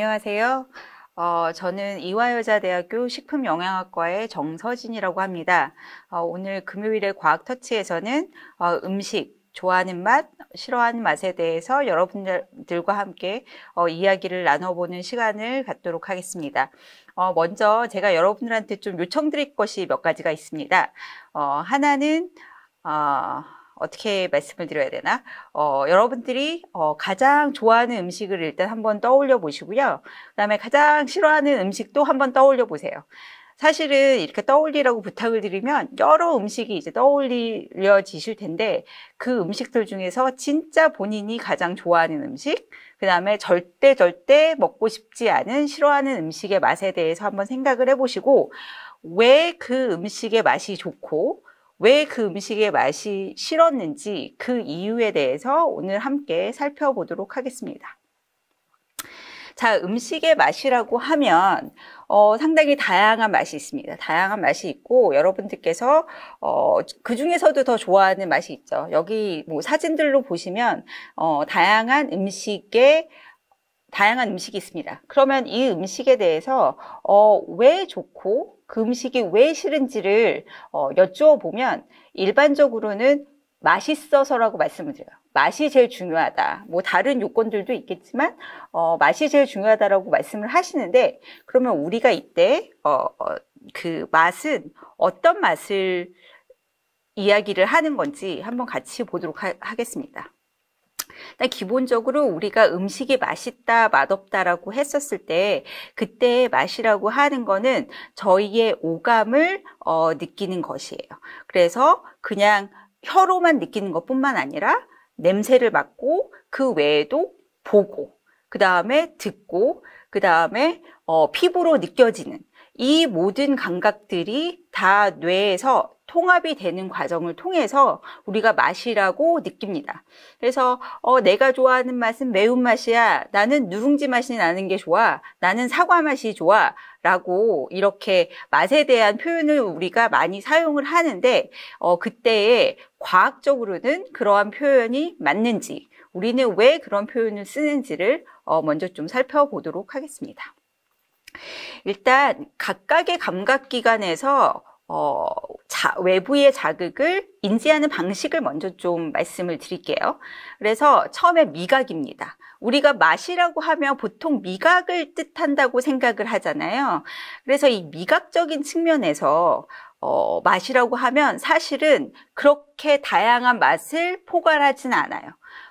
안녕하세요. 어, 저는 이화여자대학교 식품영양학과의 정서진이라고 합니다. 어, 오늘 금요일의 과학터치에서는 어, 음식, 좋아하는 맛, 싫어하는 맛에 대해서 여러분들과 함께 어, 이야기를 나눠보는 시간을 갖도록 하겠습니다. 어, 먼저 제가 여러분들한테 좀 요청드릴 것이 몇 가지가 있습니다. 어, 하나는 어, 어떻게 말씀을 드려야 되나? 어, 여러분들이 어, 가장 좋아하는 음식을 일단 한번 떠올려 보시고요. 그다음에 가장 싫어하는 음식도 한번 떠올려 보세요. 사실은 이렇게 떠올리라고 부탁을 드리면 여러 음식이 이제 떠올려지실 텐데 그 음식들 중에서 진짜 본인이 가장 좋아하는 음식, 그 다음에 절대 절대 먹고 싶지 않은 싫어하는 음식의 맛에 대해서 한번 생각을 해보시고 왜 그 음식의 맛이 좋고 왜그 음식의 맛이 싫었는지 그 이유에 대해서 오늘 함께 살펴보도록 하겠습니다. 자, 음식의 맛이라고 하면 어, 상당히 다양한 맛이 있습니다. 다양한 맛이 있고 여러분들께서 어, 그 중에서도 더 좋아하는 맛이 있죠. 여기 뭐 사진들로 보시면 어, 다양한 음식의 다양한 음식이 있습니다. 그러면 이 음식에 대해서 어, 왜 좋고 그 음식이 왜 싫은지를 어, 여쭈어 보면 일반적으로는 맛있어서라고 말씀을 드려요. 맛이 제일 중요하다. 뭐 다른 요건들도 있겠지만 어, 맛이 제일 중요하다라고 말씀을 하시는데 그러면 우리가 이때 어, 어 그 맛은 어떤 맛을 이야기를 하는 건지 한번 같이 보도록 하, 하겠습니다. 일단 기본적으로 우리가 음식이 맛있다, 맛없다라고 했었을 때 그때 맛이라고 하는 거는 저희의 오감을 어, 느끼는 것이에요. 그래서 그냥 혀로만 느끼는 것뿐만 아니라 냄새를 맡고 그 외에도 보고 그 다음에 듣고 그 다음에 어, 피부로 느껴지는 이 모든 감각들이 다 뇌에서 통합이 되는 과정을 통해서 우리가 맛이라고 느낍니다. 그래서 어, 내가 좋아하는 맛은 매운맛이야. 나는 누룽지 맛이 나는 게 좋아. 나는 사과 맛이 좋아. 라고 이렇게 맛에 대한 표현을 우리가 많이 사용을 하는데 어, 그때에 과학적으로는 그러한 표현이 맞는지 우리는 왜 그런 표현을 쓰는지를 어, 먼저 좀 살펴보도록 하겠습니다. 일단 각각의 감각기관에서 어, 자, 외부의 자극을 인지하는 방식을 먼저 좀 말씀을 드릴게요. 그래서 처음에 미각입니다. 우리가 맛이라고 하면 보통 미각을 뜻한다고 생각을 하잖아요. 그래서 이 미각적인 측면에서 어, 맛이라고 하면 사실은 그렇게 다양한 맛을 포괄하진 않아요.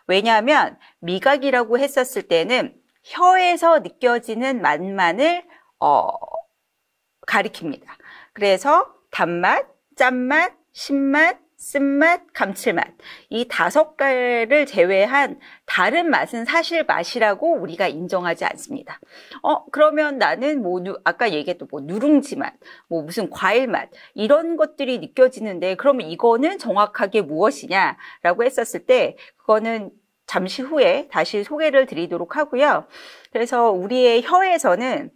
왜냐하면 미각이라고 했었을 때는 혀에서 느껴지는 맛만을 어, 가리킵니다. 그래서 단맛, 짠맛, 신맛, 쓴맛, 감칠맛 이 다섯 가를 제외한 다른 맛은 사실 맛이라고 우리가 인정하지 않습니다. 어 그러면 나는 뭐 누, 아까 얘기했던 뭐 누룽지 맛, 뭐 무슨 과일 맛 이런 것들이 느껴지는데 그러면 이거는 정확하게 무엇이냐라고 했었을 때 그거는 잠시 후에 다시 소개를 드리도록 하고요. 그래서 우리의 혀에서는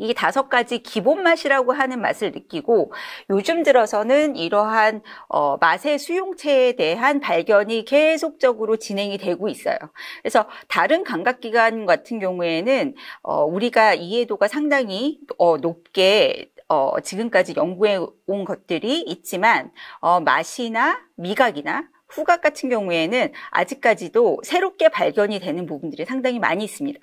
이 다섯 가지 기본 맛이라고 하는 맛을 느끼고 요즘 들어서는 이러한 어, 맛의 수용체에 대한 발견이 계속적으로 진행이 되고 있어요. 그래서 다른 감각기관 같은 경우에는 어, 우리가 이해도가 상당히 어, 높게 어, 지금까지 연구해 온 것들이 있지만 어, 맛이나 미각이나 후각 같은 경우에는 아직까지도 새롭게 발견이 되는 부분들이 상당히 많이 있습니다.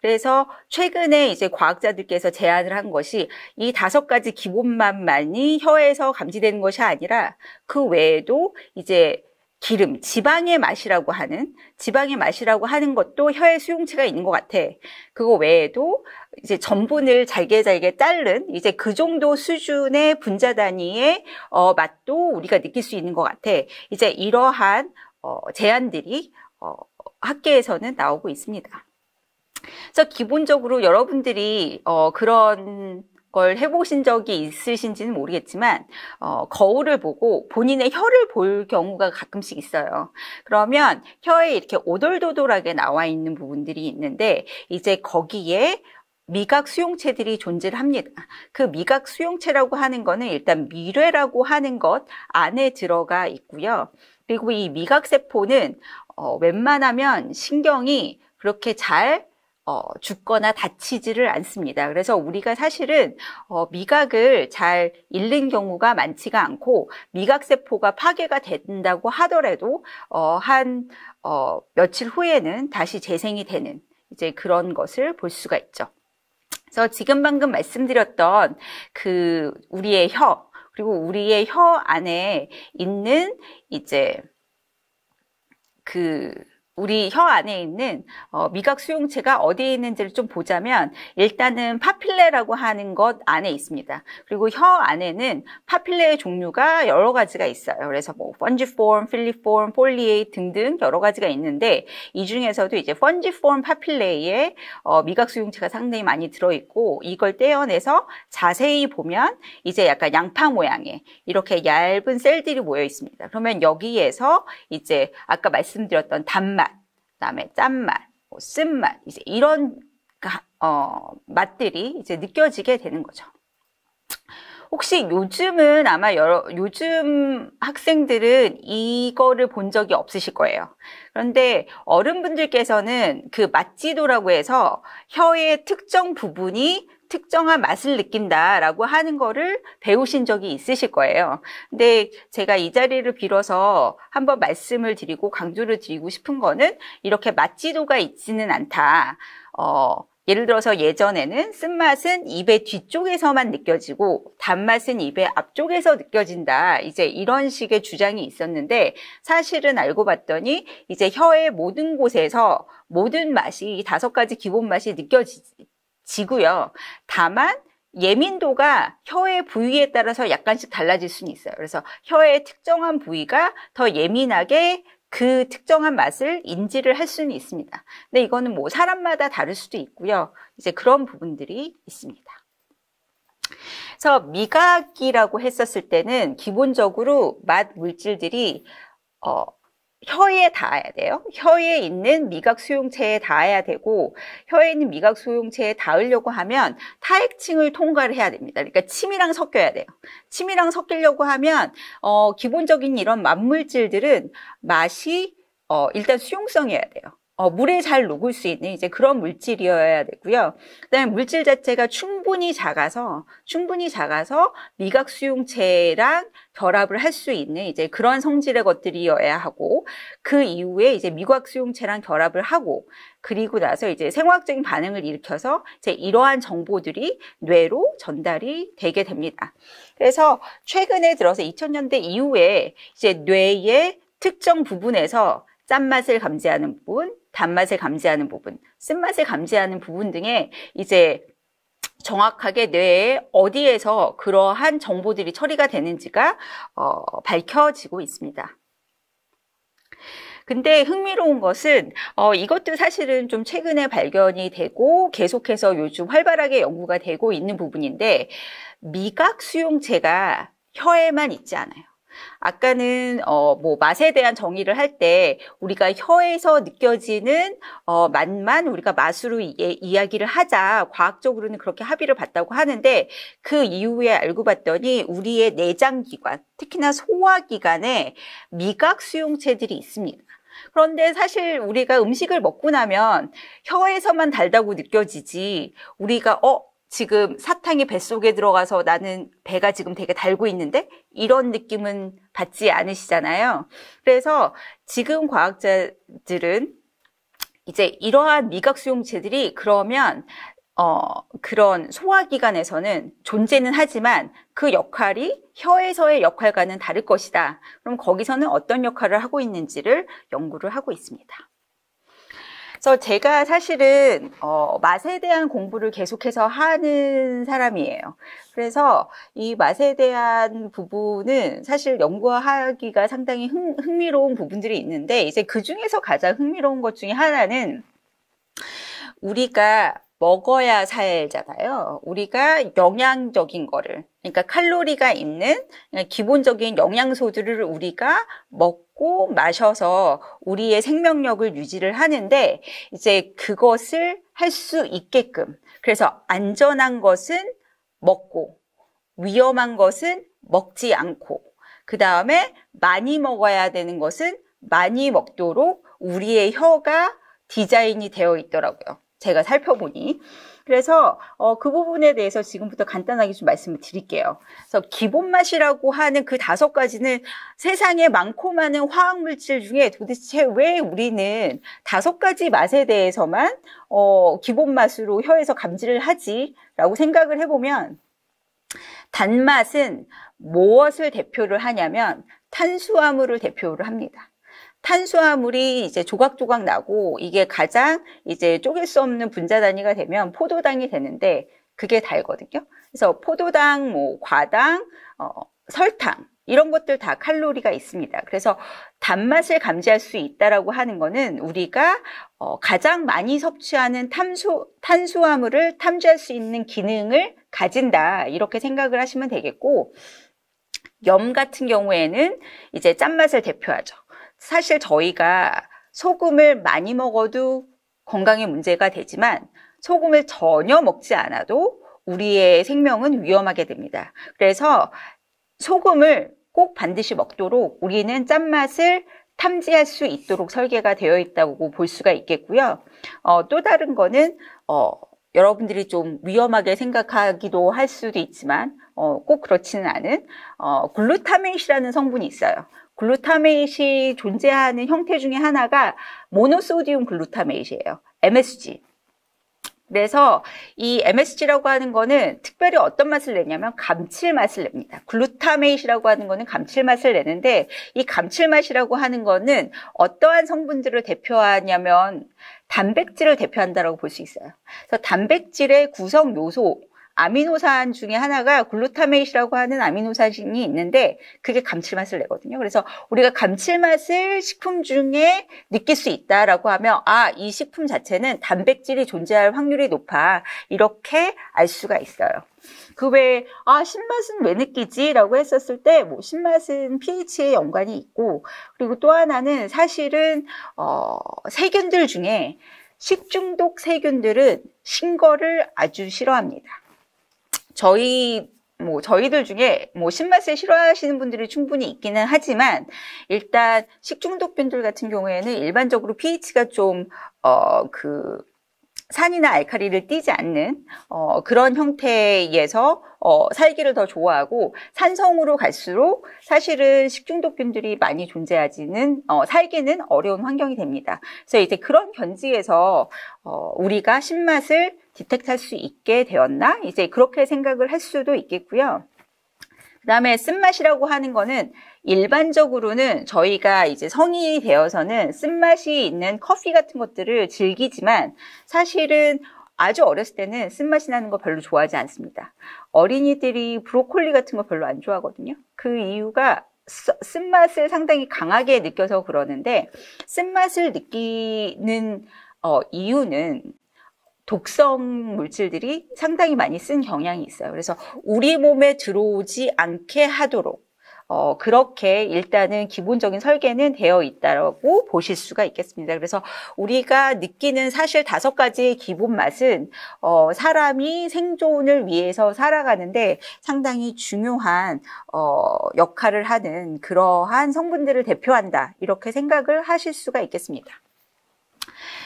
그래서 최근에 이제 과학자들께서 제안을 한 것이 이 다섯 가지 기본만만이 혀에서 감지되는 것이 아니라 그 외에도 이제 기름, 지방의 맛이라고 하는 지방의 맛이라고 하는 것도 혀의 수용체가 있는 것 같아. 그거 외에도 이제 전분을 잘게 잘게 따른 이제 그 정도 수준의 분자 단위의 어, 맛도 우리가 느낄 수 있는 것 같아. 이제 이러한 어, 제안들이 어, 학계에서는 나오고 있습니다. 그래서 기본적으로 여러분들이 어, 그런 걸 해보신 적이 있으신지는 모르겠지만 어, 거울을 보고 본인의 혀를 볼 경우가 가끔씩 있어요. 그러면 혀에 이렇게 오돌도돌하게 나와 있는 부분들이 있는데 이제 거기에 미각 수용체들이 존재를 합니다. 그 미각 수용체라고 하는 거는 일단 미뢰라고 하는 것 안에 들어가 있고요. 그리고 이 미각 세포는 어, 웬만하면 신경이 그렇게 잘 어, 죽거나 다치지를 않습니다. 그래서 우리가 사실은 어, 미각을 잘 잃는 경우가 많지가 않고 미각세포가 파괴가 된다고 하더라도 어, 한 어, 며칠 후에는 다시 재생이 되는 이제 그런 것을 볼 수가 있죠. 그래서 지금 방금 말씀드렸던 그 우리의 혀 그리고 우리의 혀 안에 있는 이제 그 우리 혀 안에 있는 어, 미각 수용체가 어디에 있는지를 좀 보자면 일단은 파필레라고 하는 것 안에 있습니다. 그리고 혀 안에는 파필레의 종류가 여러 가지가 있어요. 그래서 뭐 펀지폼, 필리폼, 폴리에이 등등 여러 가지가 있는데 이 중에서도 이제 펀지폼 파필레에 어, 미각 수용체가 상당히 많이 들어있고 이걸 떼어내서 자세히 보면 이제 약간 양파 모양의 이렇게 얇은 셀들이 모여 있습니다. 그러면 여기에서 이제 아까 말씀드렸던 단맛 그다음에 짠맛, 뭐 쓴맛 이제 이런 어, 맛들이 이제 느껴지게 되는 거죠. 혹시 요즘은 아마 여러, 요즘 학생들은 이거를 본 적이 없으실 거예요. 그런데 어른분들께서는 그 맛지도라고 해서 혀의 특정 부분이 특정한 맛을 느낀다라고 하는 거를 배우신 적이 있으실 거예요. 근데 제가 이 자리를 빌어서 한번 말씀을 드리고 강조를 드리고 싶은 거는 이렇게 맛지도가 있지는 않다. 어, 예를 들어서 예전에는 쓴맛은 입의 뒤쪽에서만 느껴지고 단맛은 입의 앞쪽에서 느껴진다. 이제 이런 식의 주장이 있었는데 사실은 알고 봤더니 이제 혀의 모든 곳에서 모든 맛이 다섯 가지 기본 맛이 느껴지, 지 지고요. 다만 예민도가 혀의 부위에 따라서 약간씩 달라질 수는 있어요. 그래서 혀의 특정한 부위가 더 예민하게 그 특정한 맛을 인지를 할 수는 있습니다. 근데 이거는 뭐 사람마다 다를 수도 있고요. 이제 그런 부분들이 있습니다. 그래서 미각이라고 했었을 때는 기본적으로 맛 물질들이 어, 혀에 닿아야 돼요. 혀에 있는 미각 수용체에 닿아야 되고 혀에 있는 미각 수용체에 닿으려고 하면 타액층을 통과를 해야 됩니다. 그러니까 침이랑 섞여야 돼요. 침이랑 섞이려고 하면 어, 기본적인 이런 만물질들은 맛이 어, 일단 수용성이어야 돼요. 어, 물에 잘 녹을 수 있는 이제 그런 물질이어야 되고요. 그다음에 물질 자체가 충분히 작아서 충분히 작아서 미각 수용체랑 결합을 할 수 있는 이제 그런 성질의 것들이어야 하고 그 이후에 이제 미각 수용체랑 결합을 하고 그리고 나서 이제 생화학적인 반응을 일으켜서 이제 이러한 정보들이 뇌로 전달이 되게 됩니다. 그래서 최근에 들어서 2000년대 이후에 이제 뇌의 특정 부분에서 짠맛을 감지하는 부분, 단맛을 감지하는 부분, 쓴맛을 감지하는 부분 등에 이제 정확하게 뇌에 어디에서 그러한 정보들이 처리가 되는지가 어, 밝혀지고 있습니다. 근데 흥미로운 것은 어, 이것도 사실은 좀 최근에 발견이 되고 계속해서 요즘 활발하게 연구가 되고 있는 부분인데 미각 수용체가 혀에만 있지 않아요. 아까는 어, 뭐 맛에 대한 정의를 할 때 우리가 혀에서 느껴지는 어, 맛만 우리가 맛으로 이, 예, 이야기를 하자 과학적으로는 그렇게 합의를 봤다고 하는데 그 이후에 알고 봤더니 우리의 내장 기관 특히나 소화 기관에 미각 수용체들이 있습니다. 그런데 사실 우리가 음식을 먹고 나면 혀에서만 달다고 느껴지지 우리가 어 지금 사탕이 뱃속에 들어가서 나는 배가 지금 되게 달고 있는데 이런 느낌은 받지 않으시잖아요. 그래서 지금 과학자들은 이제 이러한 미각 수용체들이 그러면 어, 그런 소화기관에서는 존재는 하지만 그 역할이 혀에서의 역할과는 다를 것이다. 그럼 거기서는 어떤 역할을 하고 있는지를 연구를 하고 있습니다. 그래서 제가 사실은 어, 맛에 대한 공부를 계속해서 하는 사람이에요. 그래서 이 맛에 대한 부분은 사실 연구하기가 상당히 흥, 흥미로운 부분들이 있는데 이제 그 중에서 가장 흥미로운 것 중에 하나는 우리가 먹어야 살잖아요. 우리가 영양적인 거를, 그러니까 칼로리가 있는 기본적인 영양소들을 우리가 먹고 마셔서 우리의 생명력을 유지를 하는데 이제 그것을 할 수 있게끔 그래서 안전한 것은 먹고 위험한 것은 먹지 않고 그 다음에 많이 먹어야 되는 것은 많이 먹도록 우리의 혀가 디자인이 되어 있더라고요. 제가 살펴보니. 그래서 어, 그 부분에 대해서 지금부터 간단하게 좀 말씀을 드릴게요. 그래서 기본 맛이라고 하는 그 다섯 가지는 세상에 많고 많은 화학 물질 중에 도대체 왜 우리는 다섯 가지 맛에 대해서만 어, 기본 맛으로 혀에서 감지를 하지라고 생각을 해보면 단맛은 무엇을 대표를 하냐면 탄수화물을 대표를 합니다. 탄수화물이 이제 조각조각 나고 이게 가장 이제 쪼갤 수 없는 분자 단위가 되면 포도당이 되는데 그게 달거든요. 그래서 포도당, 뭐 과당, 어, 설탕 이런 것들 다 칼로리가 있습니다. 그래서 단맛을 감지할 수 있다라고 하는 것은 우리가 어, 가장 많이 섭취하는 탄소, 탄수화물을 탐지할 수 있는 기능을 가진다 이렇게 생각을 하시면 되겠고 염 같은 경우에는 이제 짠맛을 대표하죠. 사실 저희가 소금을 많이 먹어도 건강에 문제가 되지만 소금을 전혀 먹지 않아도 우리의 생명은 위험하게 됩니다. 그래서 소금을 꼭 반드시 먹도록 우리는 짠맛을 탐지할 수 있도록 설계가 되어 있다고 볼 수가 있겠고요. 어, 또 다른 거는 어, 여러분들이 좀 위험하게 생각하기도 할 수도 있지만 어, 꼭 그렇지는 않은 어, 글루타민이라는 성분이 있어요. 글루타메이시 존재하는 형태 중에 하나가 모노소디움 글루타메이시예요. MSG. 그래서 이 MSG라고 하는 거는 특별히 어떤 맛을 내냐면 감칠맛을 냅니다. 글루타메이시라고 하는 거는 감칠맛을 내는데 이 감칠맛이라고 하는 거는 어떠한 성분들을 대표하냐면 단백질을 대표한다라고 볼 수 있어요. 그래서 단백질의 구성 요소 아미노산 중에 하나가 글루타메이라고 하는 아미노산이 있는데 그게 감칠맛을 내거든요. 그래서 우리가 감칠맛을 식품 중에 느낄 수 있다라고 하면 아, 이 식품 자체는 단백질이 존재할 확률이 높아. 이렇게 알 수가 있어요. 그 외에 아 신맛은 왜 느끼지라고 했었을 때 뭐 신맛은 pH에 연관이 있고 그리고 또 하나는 사실은 어 세균들 중에 식중독 세균들은 신거를 아주 싫어합니다. 저희 뭐 저희들 중에 뭐 신맛을 싫어하시는 분들이 충분히 있기는 하지만 일단 식중독균들 같은 경우에는 일반적으로 pH가 좀 어 그 산이나 알칼리를 띄지 않는 어, 그런 형태에서 어, 살기를 더 좋아하고 산성으로 갈수록 사실은 식중독균들이 많이 존재하지는 어, 살기는 어려운 환경이 됩니다. 그래서 이제 그런 견지에서 어, 우리가 신맛을 디텍트할 수 있게 되었나? 이제 그렇게 생각을 할 수도 있겠고요. 그 다음에 쓴맛이라고 하는 거는 일반적으로는 저희가 이제 성인이 되어서는 쓴맛이 있는 커피 같은 것들을 즐기지만 사실은 아주 어렸을 때는 쓴맛이 나는 거 별로 좋아하지 않습니다. 어린이들이 브로콜리 같은 거 별로 안 좋아하거든요. 그 이유가 쓴맛을 상당히 강하게 느껴서 그러는데 쓴맛을 느끼는 어, 이유는 독성 물질들이 상당히 많이 쓴 경향이 있어요. 그래서 우리 몸에 들어오지 않게 하도록 어, 그렇게 일단은 기본적인 설계는 되어 있다라고 보실 수가 있겠습니다. 그래서 우리가 느끼는 사실 다섯 가지의 기본 맛은 어, 사람이 생존을 위해서 살아가는데 상당히 중요한 어, 역할을 하는 그러한 성분들을 대표한다 이렇게 생각을 하실 수가 있겠습니다.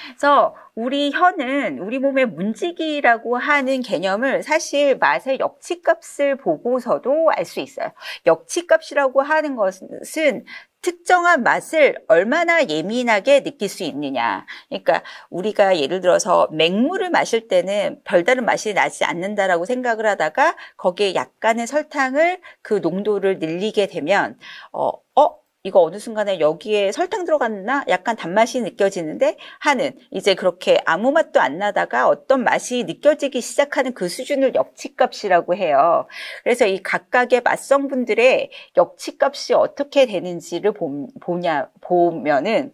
그래서 우리 혀는 우리 몸의 문지기라고 하는 개념을 사실 맛의 역치값을 보고서도 알 수 있어요. 역치값이라고 하는 것은 특정한 맛을 얼마나 예민하게 느낄 수 있느냐. 그러니까 우리가 예를 들어서 맹물을 마실 때는 별다른 맛이 나지 않는다라고 생각을 하다가 거기에 약간의 설탕을 그 농도를 늘리게 되면 어, 어 이거 어느 순간에 여기에 설탕 들어갔나 약간 단맛이 느껴지는데 하는 이제 그렇게 아무 맛도 안 나다가 어떤 맛이 느껴지기 시작하는 그 수준을 역치값이라고 해요. 그래서 이 각각의 맛성분들의 역치값이 어떻게 되는지를 보냐 보면은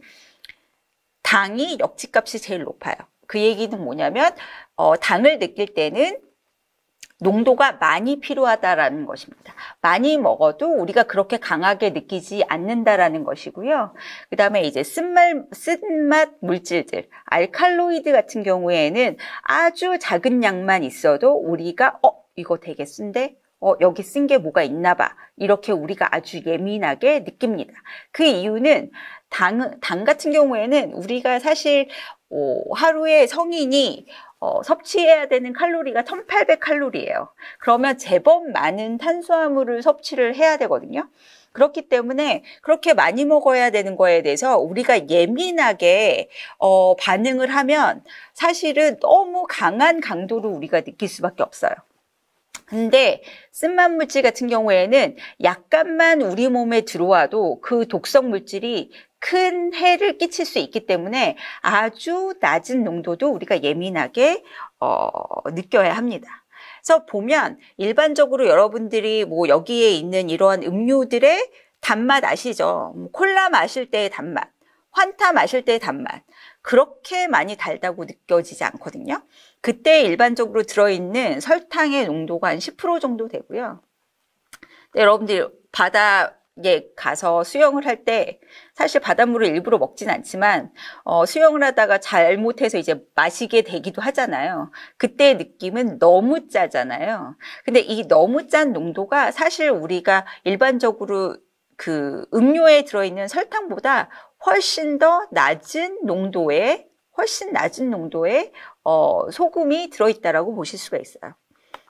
당이 역치값이 제일 높아요. 그 얘기는 뭐냐면 어, 당을 느낄 때는 농도가 많이 필요하다라는 것입니다. 많이 먹어도 우리가 그렇게 강하게 느끼지 않는다라는 것이고요. 그 다음에 이제 쓴맛, 쓴맛 물질들, 알칼로이드 같은 경우에는 아주 작은 양만 있어도 우리가 어 이거 되게 쓴데 어, 여기 쓴 게 뭐가 있나 봐. 이렇게 우리가 아주 예민하게 느낍니다. 그 이유는 당, 당 같은 경우에는 우리가 사실 어, 하루에 성인이 어, 섭취해야 되는 칼로리가 1800칼로리예요. 그러면 제법 많은 탄수화물을 섭취를 해야 되거든요. 그렇기 때문에 그렇게 많이 먹어야 되는 거에 대해서 우리가 예민하게 어, 반응을 하면 사실은 너무 강한 강도를 우리가 느낄 수밖에 없어요. 근데 쓴맛 물질 같은 경우에는 약간만 우리 몸에 들어와도 그 독성 물질이 큰 해를 끼칠 수 있기 때문에 아주 낮은 농도도 우리가 예민하게 어, 느껴야 합니다. 그래서 보면 일반적으로 여러분들이 뭐 여기에 있는 이러한 음료들의 단맛 아시죠? 뭐 콜라 마실 때의 단맛, 환타 마실 때의 단맛 그렇게 많이 달다고 느껴지지 않거든요. 그때 일반적으로 들어있는 설탕의 농도가 한 10% 정도 되고요. 여러분들 바다 이 예, 가서 수영을 할 때 사실 바닷물을 일부러 먹진 않지만 어, 수영을 하다가 잘못해서 이제 마시게 되기도 하잖아요. 그때 느낌은 너무 짜잖아요. 근데 이 너무 짠 농도가 사실 우리가 일반적으로 그 음료에 들어있는 설탕보다 훨씬 더 낮은 농도의 훨씬 낮은 농도의 어, 소금이 들어있다라고 보실 수가 있어요.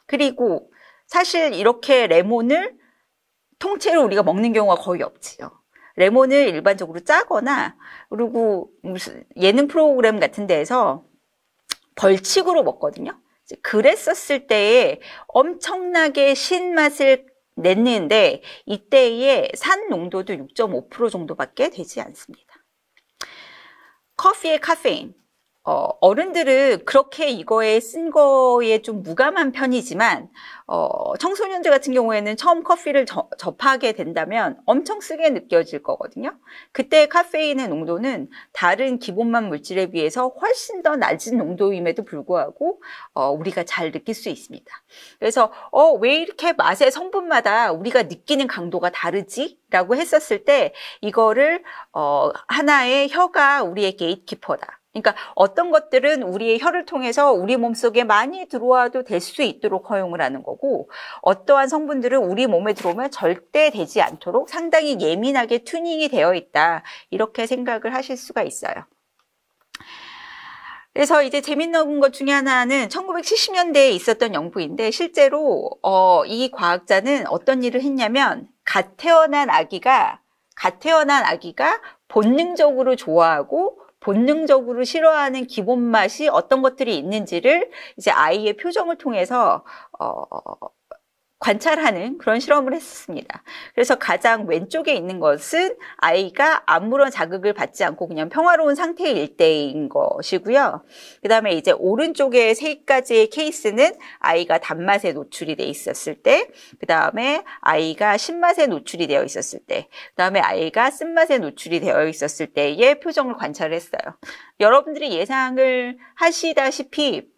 그리고 사실 이렇게 레몬을 통째로 우리가 먹는 경우가 거의 없지요. 레몬을 일반적으로 짜거나 그리고 무슨 예능 프로그램 같은 데에서 벌칙으로 먹거든요. 그랬었을 때에 엄청나게 신맛을 냈는데 이때의 산 농도도 6.5% 정도밖에 되지 않습니다. 커피의 카페인 어, 어른들은 그렇게 이거에 쓴 거에 좀 무감한 편이지만 어, 청소년제 같은 경우에는 처음 커피를 저, 접하게 된다면 엄청 쓰게 느껴질 거거든요. 그때 카페인의 농도는 다른 기본만 물질에 비해서 훨씬 더 낮은 농도임에도 불구하고 어, 우리가 잘 느낄 수 있습니다. 그래서 어, 왜 이렇게 맛의 성분마다 우리가 느끼는 강도가 다르지? 라고 했었을 때 이거를 어, 하나의 혀가 우리의 게이트키퍼다. 그러니까 어떤 것들은 우리의 혀를 통해서 우리 몸속에 많이 들어와도 될 수 있도록 허용을 하는 거고 어떠한 성분들은 우리 몸에 들어오면 절대 되지 않도록 상당히 예민하게 튜닝이 되어 있다. 이렇게 생각을 하실 수가 있어요. 그래서 이제 재밌는 것 중에 하나는 1970년대에 있었던 연구인데 실제로 어, 이 과학자는 어떤 일을 했냐면 갓 태어난 아기가 갓 태어난 아기가 본능적으로 좋아하고 본능적으로 싫어하는 기본 맛이 어떤 것들이 있는지를 이제 아이의 표정을 통해서 어, 관찰하는 그런 실험을 했습니다. 었 그래서 가장 왼쪽에 있는 것은 아이가 아무런 자극을 받지 않고 그냥 평화로운 상태일 때인 것이고요. 그 다음에 이제 오른쪽에 세 가지의 케이스는 아이가 단맛에 노출이 돼 있었을 때, 그 다음에 아이가 신맛에 노출이 되어 있었을 때, 그 다음에 아이가 쓴맛에 노출이 되어 있었을 때의 표정을 관찰했어요. 여러분들이 예상을 하시다시피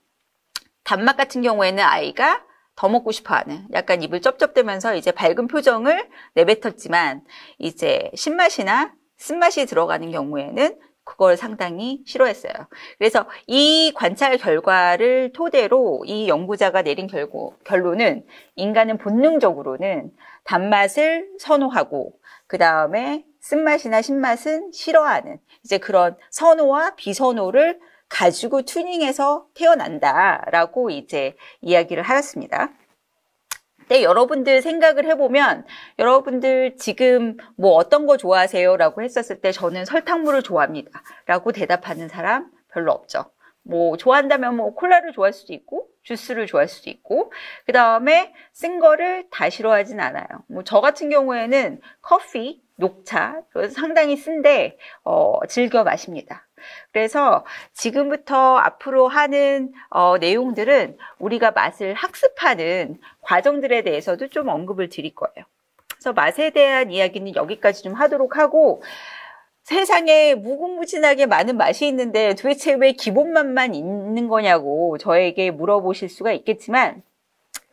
단맛 같은 경우에는 아이가 더 먹고 싶어 하는 약간 입을 쩝쩝대면서 이제 밝은 표정을 내뱉었지만 이제 신맛이나 쓴맛이 들어가는 경우에는 그걸 상당히 싫어했어요. 그래서 이 관찰 결과를 토대로 이 연구자가 내린 결고, 결론은 인간은 본능적으로는 단맛을 선호하고 그 다음에 쓴맛이나 신맛은 싫어하는 이제 그런 선호와 비선호를 가지고 튜닝해서 태어난다라고 이제 이야기를 하였습니다. 근데 여러분들 생각을 해보면 여러분들 지금 뭐 어떤 거 좋아하세요? 라고 했었을 때 저는 설탕물을 좋아합니다. 라고 대답하는 사람 별로 없죠. 뭐 좋아한다면 뭐 콜라를 좋아할 수도 있고 주스를 좋아할 수도 있고 그 다음에 쓴 거를 다 싫어하진 않아요. 뭐 저 같은 경우에는 커피, 녹차 상당히 쓴데 어, 즐겨 마십니다. 그래서 지금부터 앞으로 하는 어, 내용들은 우리가 맛을 학습하는 과정들에 대해서도 좀 언급을 드릴 거예요. 그래서 맛에 대한 이야기는 여기까지 좀 하도록 하고 세상에 무궁무진하게 많은 맛이 있는데 도대체 왜 기본 맛만 있는 거냐고 저에게 물어보실 수가 있겠지만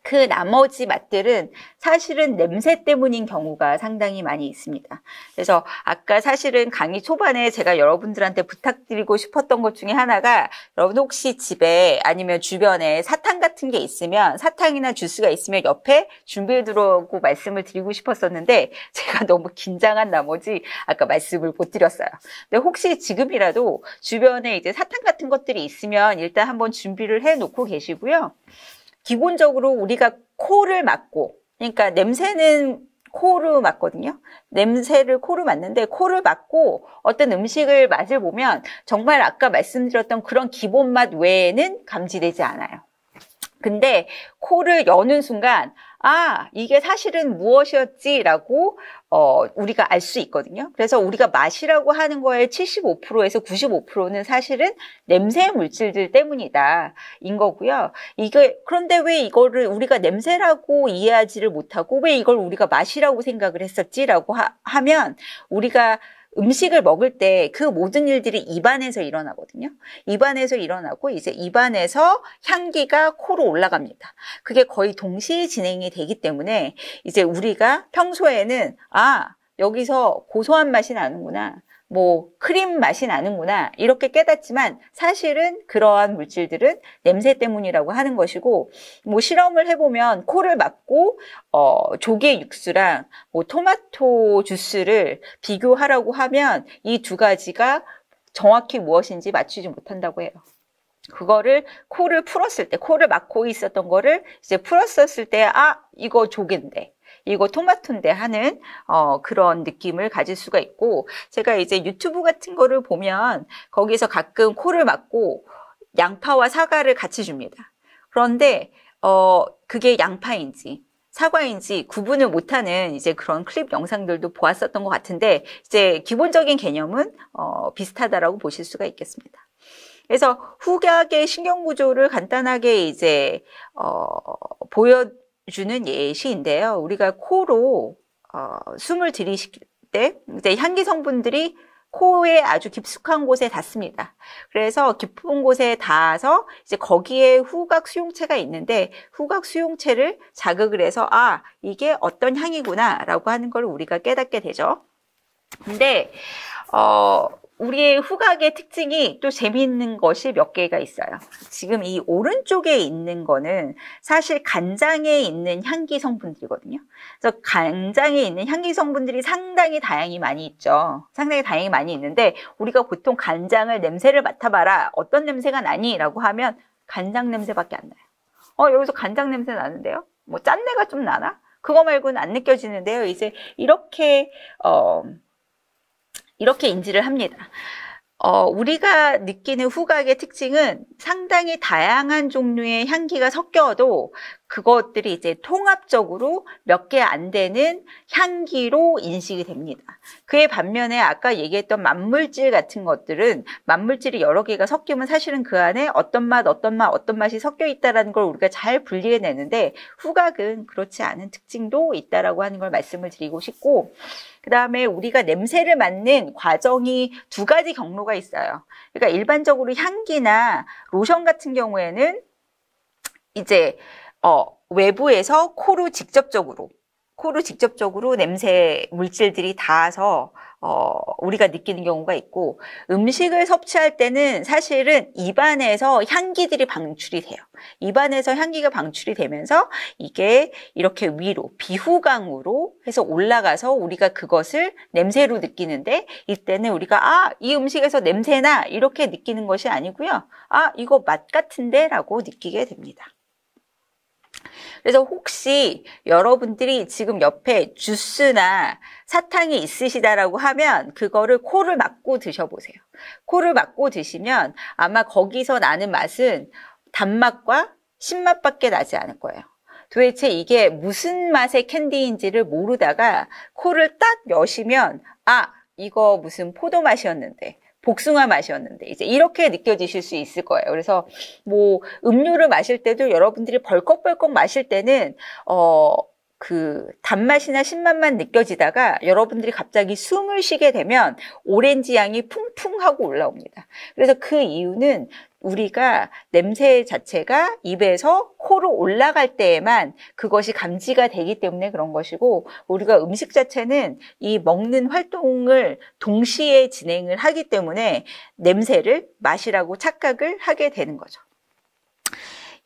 그 나머지 맛들은 사실은 냄새 때문인 경우가 상당히 많이 있습니다. 그래서 아까 사실은 강의 초반에 제가 여러분들한테 부탁드리고 싶었던 것 중에 하나가 여러분 혹시 집에 아니면 주변에 사탕 같은 게 있으면 사탕이나 주스가 있으면 옆에 준비해 두라고 말씀을 드리고 싶었었는데 제가 너무 긴장한 나머지 아까 말씀을 못 드렸어요. 근데 혹시 지금이라도 주변에 이제 사탕 같은 것들이 있으면 일단 한번 준비를 해 놓고 계시고요. 기본적으로 우리가 코를 막고 그러니까 냄새는 코로 맡거든요. 냄새를 코로 맡는데 코를 맡고 어떤 음식을 맛을 보면 정말 아까 말씀드렸던 그런 기본 맛 외에는 감지되지 않아요. 근데 코를 여는 순간 아, 이게 사실은 무엇이었지라고 어, 우리가 알 수 있거든요. 그래서 우리가 맛이라고 하는 거에 75%에서 95%는 사실은 냄새 물질들 때문이다. 인 거고요. 이게, 그런데 왜 이거를 우리가 냄새라고 이해하지를 못하고 왜 이걸 우리가 맛이라고 생각을 했었지라고 하, 하면 우리가 음식을 먹을 때 그 모든 일들이 입안에서 일어나거든요. 입안에서 일어나고 이제 입안에서 향기가 코로 올라갑니다. 그게 거의 동시에 진행이 되기 때문에 이제 우리가 평소에는 아, 여기서 고소한 맛이 나는구나. 뭐 크림 맛이 나는구나 이렇게 깨닫지만 사실은 그러한 물질들은 냄새 때문이라고 하는 것이고 뭐 실험을 해보면 코를 막고 어, 조개 육수랑 뭐 토마토 주스를 비교하라고 하면 이 두 가지가 정확히 무엇인지 맞추지 못한다고 해요. 그거를 코를 풀었을 때 코를 막고 있었던 거를 이제 풀었을때 아 이거 조개인데 이거 토마토인데 하는 어, 그런 느낌을 가질 수가 있고 제가 이제 유튜브 같은 거를 보면 거기서 가끔 코를 막고 양파와 사과를 같이 줍니다. 그런데 어, 그게 양파인지 사과인지 구분을 못하는 이제 그런 클립 영상들도 보았었던 것 같은데 이제 기본적인 개념은 어, 비슷하다라고 보실 수가 있겠습니다. 그래서 후각의 신경구조를 간단하게 이제 어, 보여 주는 예시인데요. 우리가 코로 어, 숨을 들이실 때 이제 향기 성분들이 코에 아주 깊숙한 곳에 닿습니다. 그래서 깊은 곳에 닿아서 이제 거기에 후각 수용체가 있는데 후각 수용체를 자극을 해서 아 이게 어떤 향이구나라고 하는 걸 우리가 깨닫게 되죠. 근데 어 우리의 후각의 특징이 또 재미있는 것이 몇 개가 있어요. 지금 이 오른쪽에 있는 거는 사실 간장에 있는 향기 성분들이거든요. 그래서 간장에 있는 향기 성분들이 상당히 다양히 많이 있죠. 상당히 다양히 많이 있는데 우리가 보통 간장을 냄새를 맡아봐라. 어떤 냄새가 나니? 라고 하면 간장 냄새밖에 안 나요. 어, 여기서 간장 냄새 나는데요? 뭐 짠내가 좀 나나? 그거 말고는 안 느껴지는데요. 이제 이렇게, 어, 이렇게 인지를 합니다. 어, 우리가 느끼는 후각의 특징은 상당히 다양한 종류의 향기가 섞여도 그것들이 이제 통합적으로 몇 개 안 되는 향기로 인식이 됩니다. 그에 반면에 아까 얘기했던 만물질 같은 것들은 만물질이 여러 개가 섞이면 사실은 그 안에 어떤 맛, 어떤 맛, 어떤 맛이 섞여 있다는 걸 우리가 잘 분리해내는데 후각은 그렇지 않은 특징도 있다라고 하는 걸 말씀을 드리고 싶고 그다음에 우리가 냄새를 맡는 과정이 두 가지 경로가 있어요. 그러니까 일반적으로 향기나 로션 같은 경우에는 이제 어, 외부에서 코로 직접적으로 코로 직접적으로 냄새 물질들이 닿아서 어, 우리가 느끼는 경우가 있고 음식을 섭취할 때는 사실은 입안에서 향기들이 방출이 돼요. 입안에서 향기가 방출이 되면서 이게 이렇게 위로 비후강으로 해서 올라가서 우리가 그것을 냄새로 느끼는데 이때는 우리가 아, 이 음식에서 냄새나 이렇게 느끼는 것이 아니고요. 아, 이거 맛 같은데라고 느끼게 됩니다. 그래서 혹시 여러분들이 지금 옆에 주스나 사탕이 있으시다라고 하면 그거를 코를 막고 드셔보세요. 코를 막고 드시면 아마 거기서 나는 맛은 단맛과 신맛밖에 나지 않을 거예요. 도대체 이게 무슨 맛의 캔디인지를 모르다가 코를 딱 여시면 아 이거 무슨 포도 맛이었는데 복숭아 맛이었는데 이제 이렇게 느껴지실 수 있을 거예요. 그래서 뭐 음료를 마실 때도 여러분들이 벌컥벌컥 마실 때는 어그 단맛이나 신맛만 느껴지다가 여러분들이 갑자기 숨을 쉬게 되면 오렌지 향이 풍풍하고 올라옵니다. 그래서 그 이유는 우리가 냄새 자체가 입에서 코로 올라갈 때에만 그것이 감지가 되기 때문에 그런 것이고 우리가 음식 자체는 이 먹는 활동을 동시에 진행을 하기 때문에 냄새를 맛이라고 착각을 하게 되는 거죠.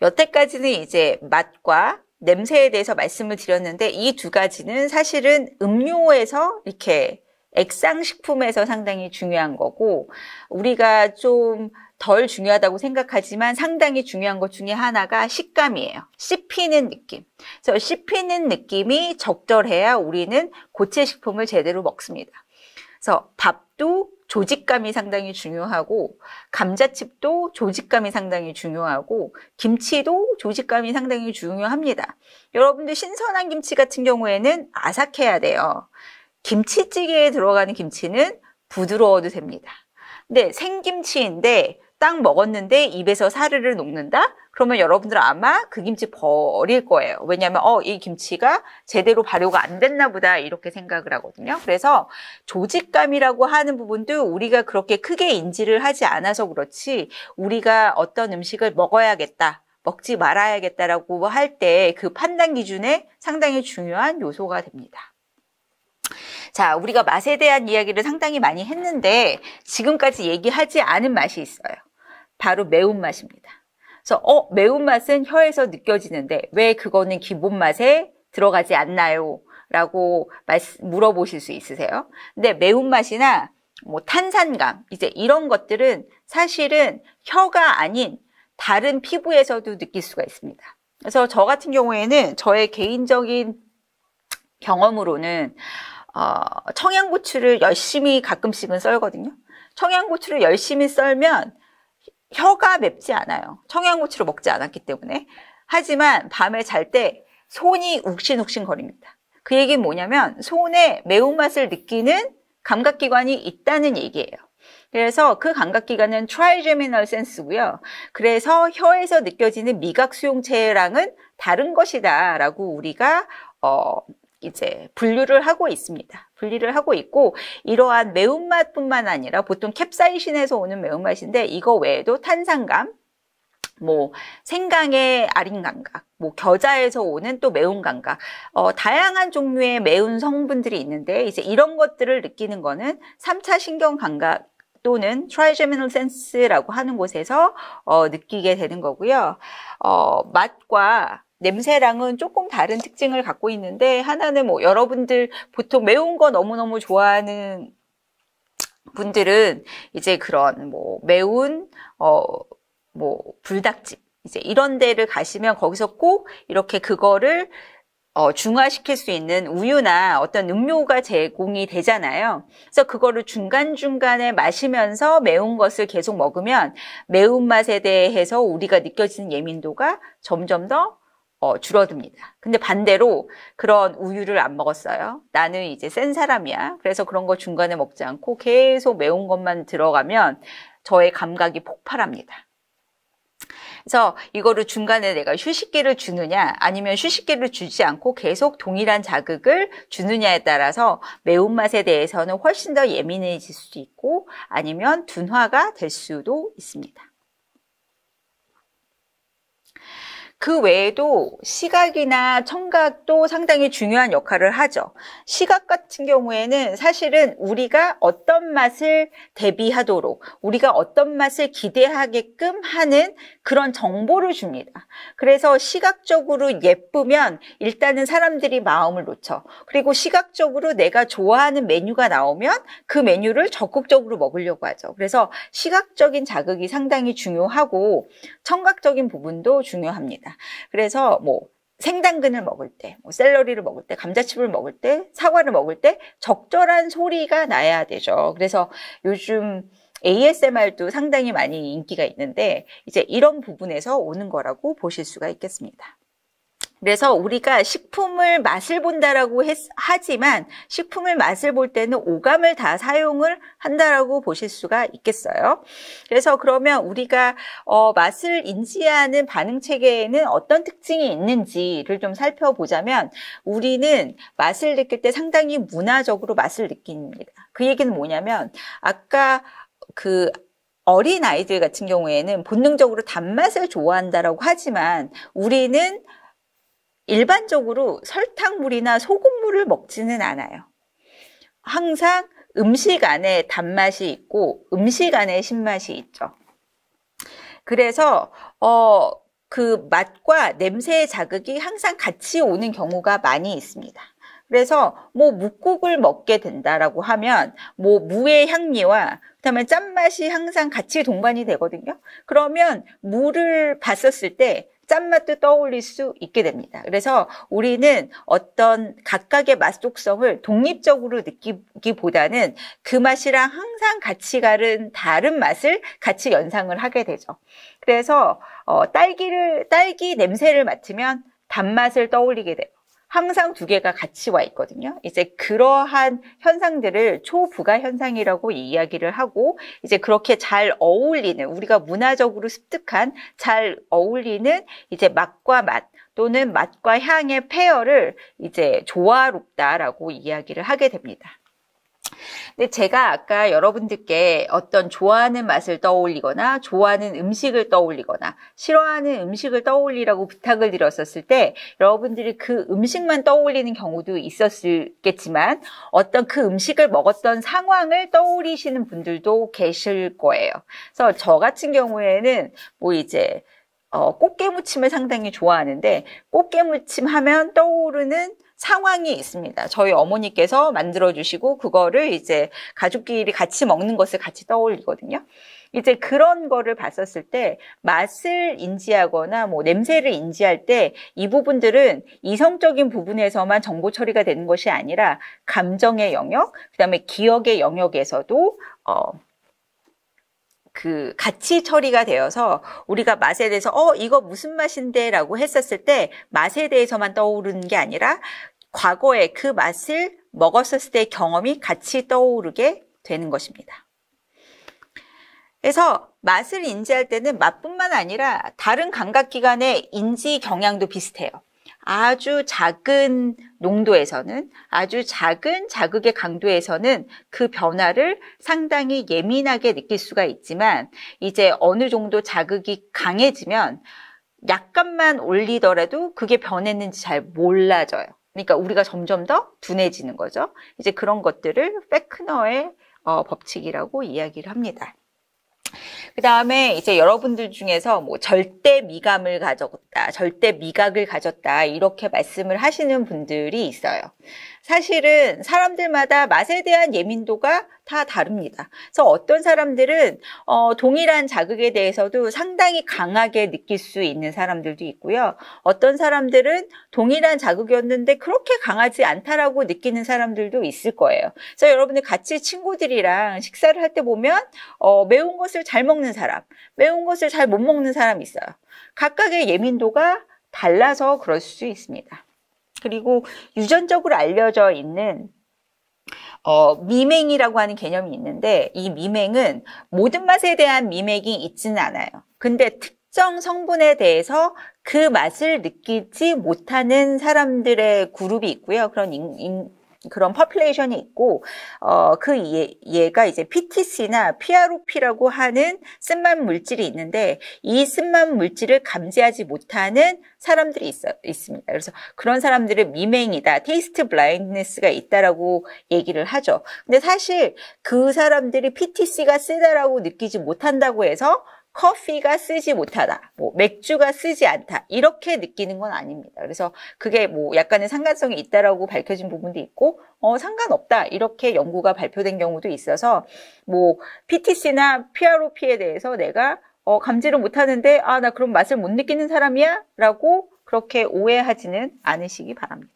여태까지는 이제 맛과 냄새에 대해서 말씀을 드렸는데 이 두 가지는 사실은 음료에서 이렇게 액상식품에서 상당히 중요한 거고 우리가 좀 덜 중요하다고 생각하지만 상당히 중요한 것 중에 하나가 식감이에요. 씹히는 느낌. 그래서 씹히는 느낌이 적절해야 우리는 고체 식품을 제대로 먹습니다. 그래서 밥도 조직감이 상당히 중요하고 감자칩도 조직감이 상당히 중요하고 김치도 조직감이 상당히 중요합니다. 여러분들 신선한 김치 같은 경우에는 아삭해야 돼요. 김치찌개에 들어가는 김치는 부드러워도 됩니다. 근데 생김치인데 딱 먹었는데 입에서 사르르 녹는다? 그러면 여러분들 아마 그 김치 버릴 거예요. 왜냐하면 어, 이 김치가 제대로 발효가 안 됐나 보다 이렇게 생각을 하거든요. 그래서 조직감이라고 하는 부분도 우리가 그렇게 크게 인지를 하지 않아서 그렇지 우리가 어떤 음식을 먹어야겠다. 먹지 말아야겠다라고 할 때 그 판단 기준에 상당히 중요한 요소가 됩니다. 자, 우리가 맛에 대한 이야기를 상당히 많이 했는데 지금까지 얘기하지 않은 맛이 있어요. 바로 매운맛입니다. 그래서 어 매운맛은 혀에서 느껴지는데 왜 그거는 기본맛에 들어가지 않나요? 라고 물어보실 수 있으세요. 근데 매운맛이나 뭐 탄산감 이제 이런 것들은 사실은 혀가 아닌 다른 피부에서도 느낄 수가 있습니다. 그래서 저 같은 경우에는 저의 개인적인 경험으로는 어, 청양고추를 열심히 가끔씩은 썰거든요. 청양고추를 열심히 썰면 혀가 맵지 않아요. 청양고추를 먹지 않았기 때문에. 하지만 밤에 잘 때 손이 욱신욱신 거립니다. 그 얘기는 뭐냐면 손에 매운맛을 느끼는 감각기관이 있다는 얘기예요. 그래서 그 감각기관은 트 r i 제미널센스고요 그래서 혀에서 느껴지는 미각 수용체랑은 다른 것이다 라고 우리가 어, 이제 분류를 하고 있습니다. 분리를 하고 있고 이러한 매운맛뿐만 아니라 보통 캡사이신에서 오는 매운맛인데 이거 외에도 탄산감, 뭐 생강의 아린 감각, 뭐 겨자에서 오는 또 매운 감각, 어, 다양한 종류의 매운 성분들이 있는데 이제 이런 것들을 느끼는 거는 3차 신경 감각 또는 트라이제미널 센스라고 하는 곳에서 어, 느끼게 되는 거고요. 어, 맛과 냄새랑은 조금 다른 특징을 갖고 있는데 하나는 뭐 여러분들 보통 매운 거 너무너무 좋아하는 분들은 이제 그런 뭐 매운 어 뭐 불닭집 이제 이런 데를 가시면 거기서 꼭 이렇게 그거를 어, 중화시킬 수 있는 우유나 어떤 음료가 제공이 되잖아요. 그래서 그거를 중간중간에 마시면서 매운 것을 계속 먹으면 매운맛에 대해서 우리가 느껴지는 예민도가 점점 더 어, 줄어듭니다. 근데 반대로 그런 우유를 안 먹었어요. 나는 이제 센 사람이야. 그래서 그런 거 중간에 먹지 않고 계속 매운 것만 들어가면 저의 감각이 폭발합니다. 그래서 이거를 중간에 내가 휴식기를 주느냐 아니면 휴식기를 주지 않고 계속 동일한 자극을 주느냐에 따라서 매운맛에 대해서는 훨씬 더 예민해질 수도 있고 아니면 둔화가 될 수도 있습니다. 그 외에도 시각이나 청각도 상당히 중요한 역할을 하죠. 시각 같은 경우에는 사실은 우리가 어떤 맛을 대비하도록 우리가 어떤 맛을 기대하게끔 하는 그런 정보를 줍니다. 그래서 시각적으로 예쁘면 일단은 사람들이 마음을 놓쳐. 그리고 시각적으로 내가 좋아하는 메뉴가 나오면 그 메뉴를 적극적으로 먹으려고 하죠. 그래서 시각적인 자극이 상당히 중요하고 청각적인 부분도 중요합니다. 그래서 뭐 생당근을 먹을 때, 뭐 샐러리를 먹을 때, 감자칩을 먹을 때, 사과를 먹을 때 적절한 소리가 나야 되죠. 그래서 요즘 ASMR도 상당히 많이 인기가 있는데 이제 이런 부분에서 오는 거라고 보실 수가 있겠습니다. 그래서 우리가 식품을 맛을 본다라고 했, 하지만 식품을 맛을 볼 때는 오감을 다 사용을 한다라고 보실 수가 있겠어요. 그래서 그러면 우리가 어, 맛을 인지하는 반응 체계에는 어떤 특징이 있는지를 좀 살펴보자면 우리는 맛을 느낄 때 상당히 문화적으로 맛을 느낍니다. 그 얘기는 뭐냐면 아까 그 어린 아이들 같은 경우에는 본능적으로 단맛을 좋아한다라고 하지만 우리는 일반적으로 설탕물이나 소금물을 먹지는 않아요. 항상 음식 안에 단맛이 있고 음식 안에 신맛이 있죠. 그래서 어, 그 맛과 냄새의 자극이 항상 같이 오는 경우가 많이 있습니다. 그래서 뭐 묵국을 먹게 된다라고 하면 뭐 무의 향미와 그다음에 짠맛이 항상 같이 동반이 되거든요. 그러면 물을 봤었을 때 짠맛도 떠올릴 수 있게 됩니다. 그래서 우리는 어떤 각각의 맛 속성을 독립적으로 느끼기보다는 그 맛이랑 항상 같이 가른 다른 맛을 같이 연상을 하게 되죠. 그래서 어, 딸기를 딸기 냄새를 맡으면 단맛을 떠올리게 되고 항상 두 개가 같이 와 있거든요. 이제 그러한 현상들을 초부가 현상이라고 이야기를 하고 이제 그렇게 잘 어울리는 우리가 문화적으로 습득한 잘 어울리는 이제 맛과 맛 또는 맛과 향의 페어를 이제 조화롭다라고 이야기를 하게 됩니다. 근데 제가 아까 여러분들께 어떤 좋아하는 맛을 떠올리거나 좋아하는 음식을 떠올리거나 싫어하는 음식을 떠올리라고 부탁을 드렸었을 때 여러분들이 그 음식만 떠올리는 경우도 있었겠지만 어떤 그 음식을 먹었던 상황을 떠올리시는 분들도 계실 거예요. 그래서 저 같은 경우에는 뭐 이제 어, 꽃게무침을 상당히 좋아하는데 꽃게무침 하면 떠오르는 상황이 있습니다. 저희 어머니께서 만들어 주시고 그거를 이제 가족끼리 같이 먹는 것을 같이 떠올리거든요. 이제 그런 거를 봤었을 때 맛을 인지하거나 뭐 냄새를 인지할 때 이 부분들은 이성적인 부분에서만 정보 처리가 되는 것이 아니라 감정의 영역, 그다음에 기억의 영역에서도 어그 같이 처리가 되어서 우리가 맛에 대해서 어 이거 무슨 맛인데라고 했었을 때 맛에 대해서만 떠오르는 게 아니라 과거에 그 맛을 먹었을 었 때의 경험이 같이 떠오르게 되는 것입니다. 그래서 맛을 인지할 때는 맛뿐만 아니라 다른 감각 기관의 인지 경향도 비슷해요. 아주 작은 농도에서는 아주 작은 자극의 강도에서는 그 변화를 상당히 예민하게 느낄 수가 있지만 이제 어느 정도 자극이 강해지면 약간만 올리더라도 그게 변했는지 잘 몰라져요. 그러니까 우리가 점점 더 둔해지는 거죠. 이제 그런 것들을 페크너의 어, 법칙이라고 이야기를 합니다. 그 다음에 이제 여러분들 중에서 뭐 절대 미감을 가졌다, 절대 미각을 가졌다 이렇게 말씀을 하시는 분들이 있어요. 사실은 사람들마다 맛에 대한 예민도가 다 다릅니다. 그래서 어떤 사람들은 어, 동일한 자극에 대해서도 상당히 강하게 느낄 수 있는 사람들도 있고요. 어떤 사람들은 동일한 자극이었는데 그렇게 강하지 않다라고 느끼는 사람들도 있을 거예요. 그래서 여러분들 같이 친구들이랑 식사를 할 때 보면 어, 매운 것을 잘 먹는 사람, 매운 것을 잘 못 먹는 사람이 있어요. 각각의 예민도가 달라서 그럴 수 있습니다. 그리고 유전적으로 알려져 있는 어, 미맹이라고 하는 개념이 있는데 이 미맹은 모든 맛에 대한 미맹이 있지는 않아요. 근데 특정 성분에 대해서 그 맛을 느끼지 못하는 사람들의 그룹이 있고요. 그런 인, 인, 그런 퍼플레이션이 있고 어, 그 얘, 예, 가 이제 PTC나 PROP라고 하는 쓴맛 물질이 있는데 이 쓴맛 물질을 감지하지 못하는 사람들이 있어, 있습니다. 그래서 그런 사람들은 미맹이다, 테이스트 블라인드니스가 있다라고 얘기를 하죠. 근데 사실 그 사람들이 PTC가 쓰다라고 느끼지 못한다고 해서 커피가 쓰지 못하다, 뭐 맥주가 쓰지 않다 이렇게 느끼는 건 아닙니다. 그래서 그게 뭐 약간의 상관성이 있다라고 밝혀진 부분도 있고 어, 상관없다 이렇게 연구가 발표된 경우도 있어서 뭐 PTC나 PROP에 대해서 내가 어, 감지를 못하는데 아 나 그럼 맛을 못 느끼는 사람이야라고 그렇게 오해하지는 않으시기 바랍니다.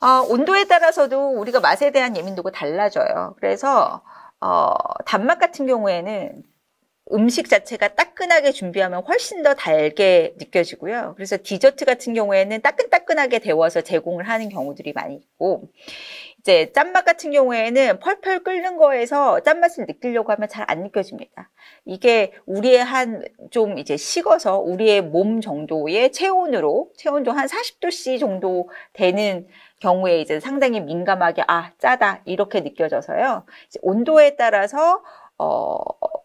어, 온도에 따라서도 우리가 맛에 대한 예민도가 달라져요. 그래서 어, 단맛 같은 경우에는 음식 자체가 따끈하게 준비하면 훨씬 더 달게 느껴지고요. 그래서 디저트 같은 경우에는 따끈따끈하게 데워서 제공을 하는 경우들이 많이 있고, 이제 짠맛 같은 경우에는 펄펄 끓는 거에서 짠맛을 느끼려고 하면 잘 안 느껴집니다. 이게 우리의 한 좀 이제 식어서 우리의 몸 정도의 체온으로, 체온 도한 40도씨 정도 되는 경우에 이제 상당히 민감하게 아 짜다 이렇게 느껴져서요. 온도에 따라서 어,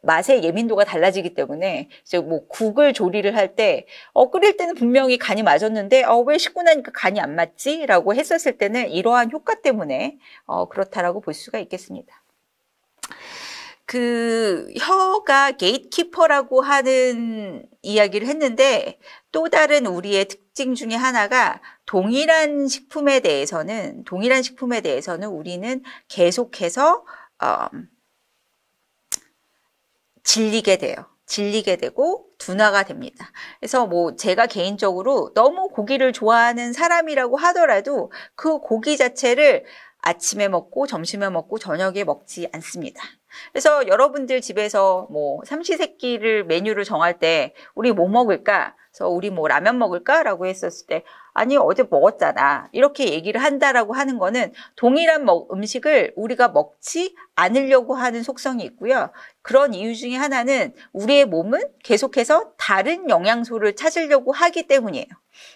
맛의 예민도가 달라지기 때문에 이제 뭐 국을 조리를 할때 어, 끓일 때는 분명히 간이 맞았는데 어, 왜 식고 나니까 간이 안 맞지라고 했었을 때는 이러한 효과 때문에 어, 그렇다라고 볼 수가 있겠습니다. 그 혀가 게이트키퍼라고 하는 이야기를 했는데 또 다른 우리의 특징 중에 하나가 동일한 식품에 대해서는 동일한 식품에 대해서는 우리는 계속해서 어, 질리게 돼요. 질리게 되고 둔화가 됩니다. 그래서 뭐 제가 개인적으로 너무 고기를 좋아하는 사람이라고 하더라도 그 고기 자체를 아침에 먹고 점심에 먹고 저녁에 먹지 않습니다. 그래서 여러분들 집에서 뭐 삼시세끼를 메뉴를 정할 때 우리 뭐 먹을까? 그래서 우리 뭐 라면 먹을까? 라고 했었을 때 아니 어제 먹었잖아 이렇게 얘기를 한다라고 하는 거는 동일한 먹, 뭐 음식을 우리가 먹지 않으려고 하는 속성이 있고요. 그런 이유 중에 하나는 우리의 몸은 계속해서 다른 영양소를 찾으려고 하기 때문이에요.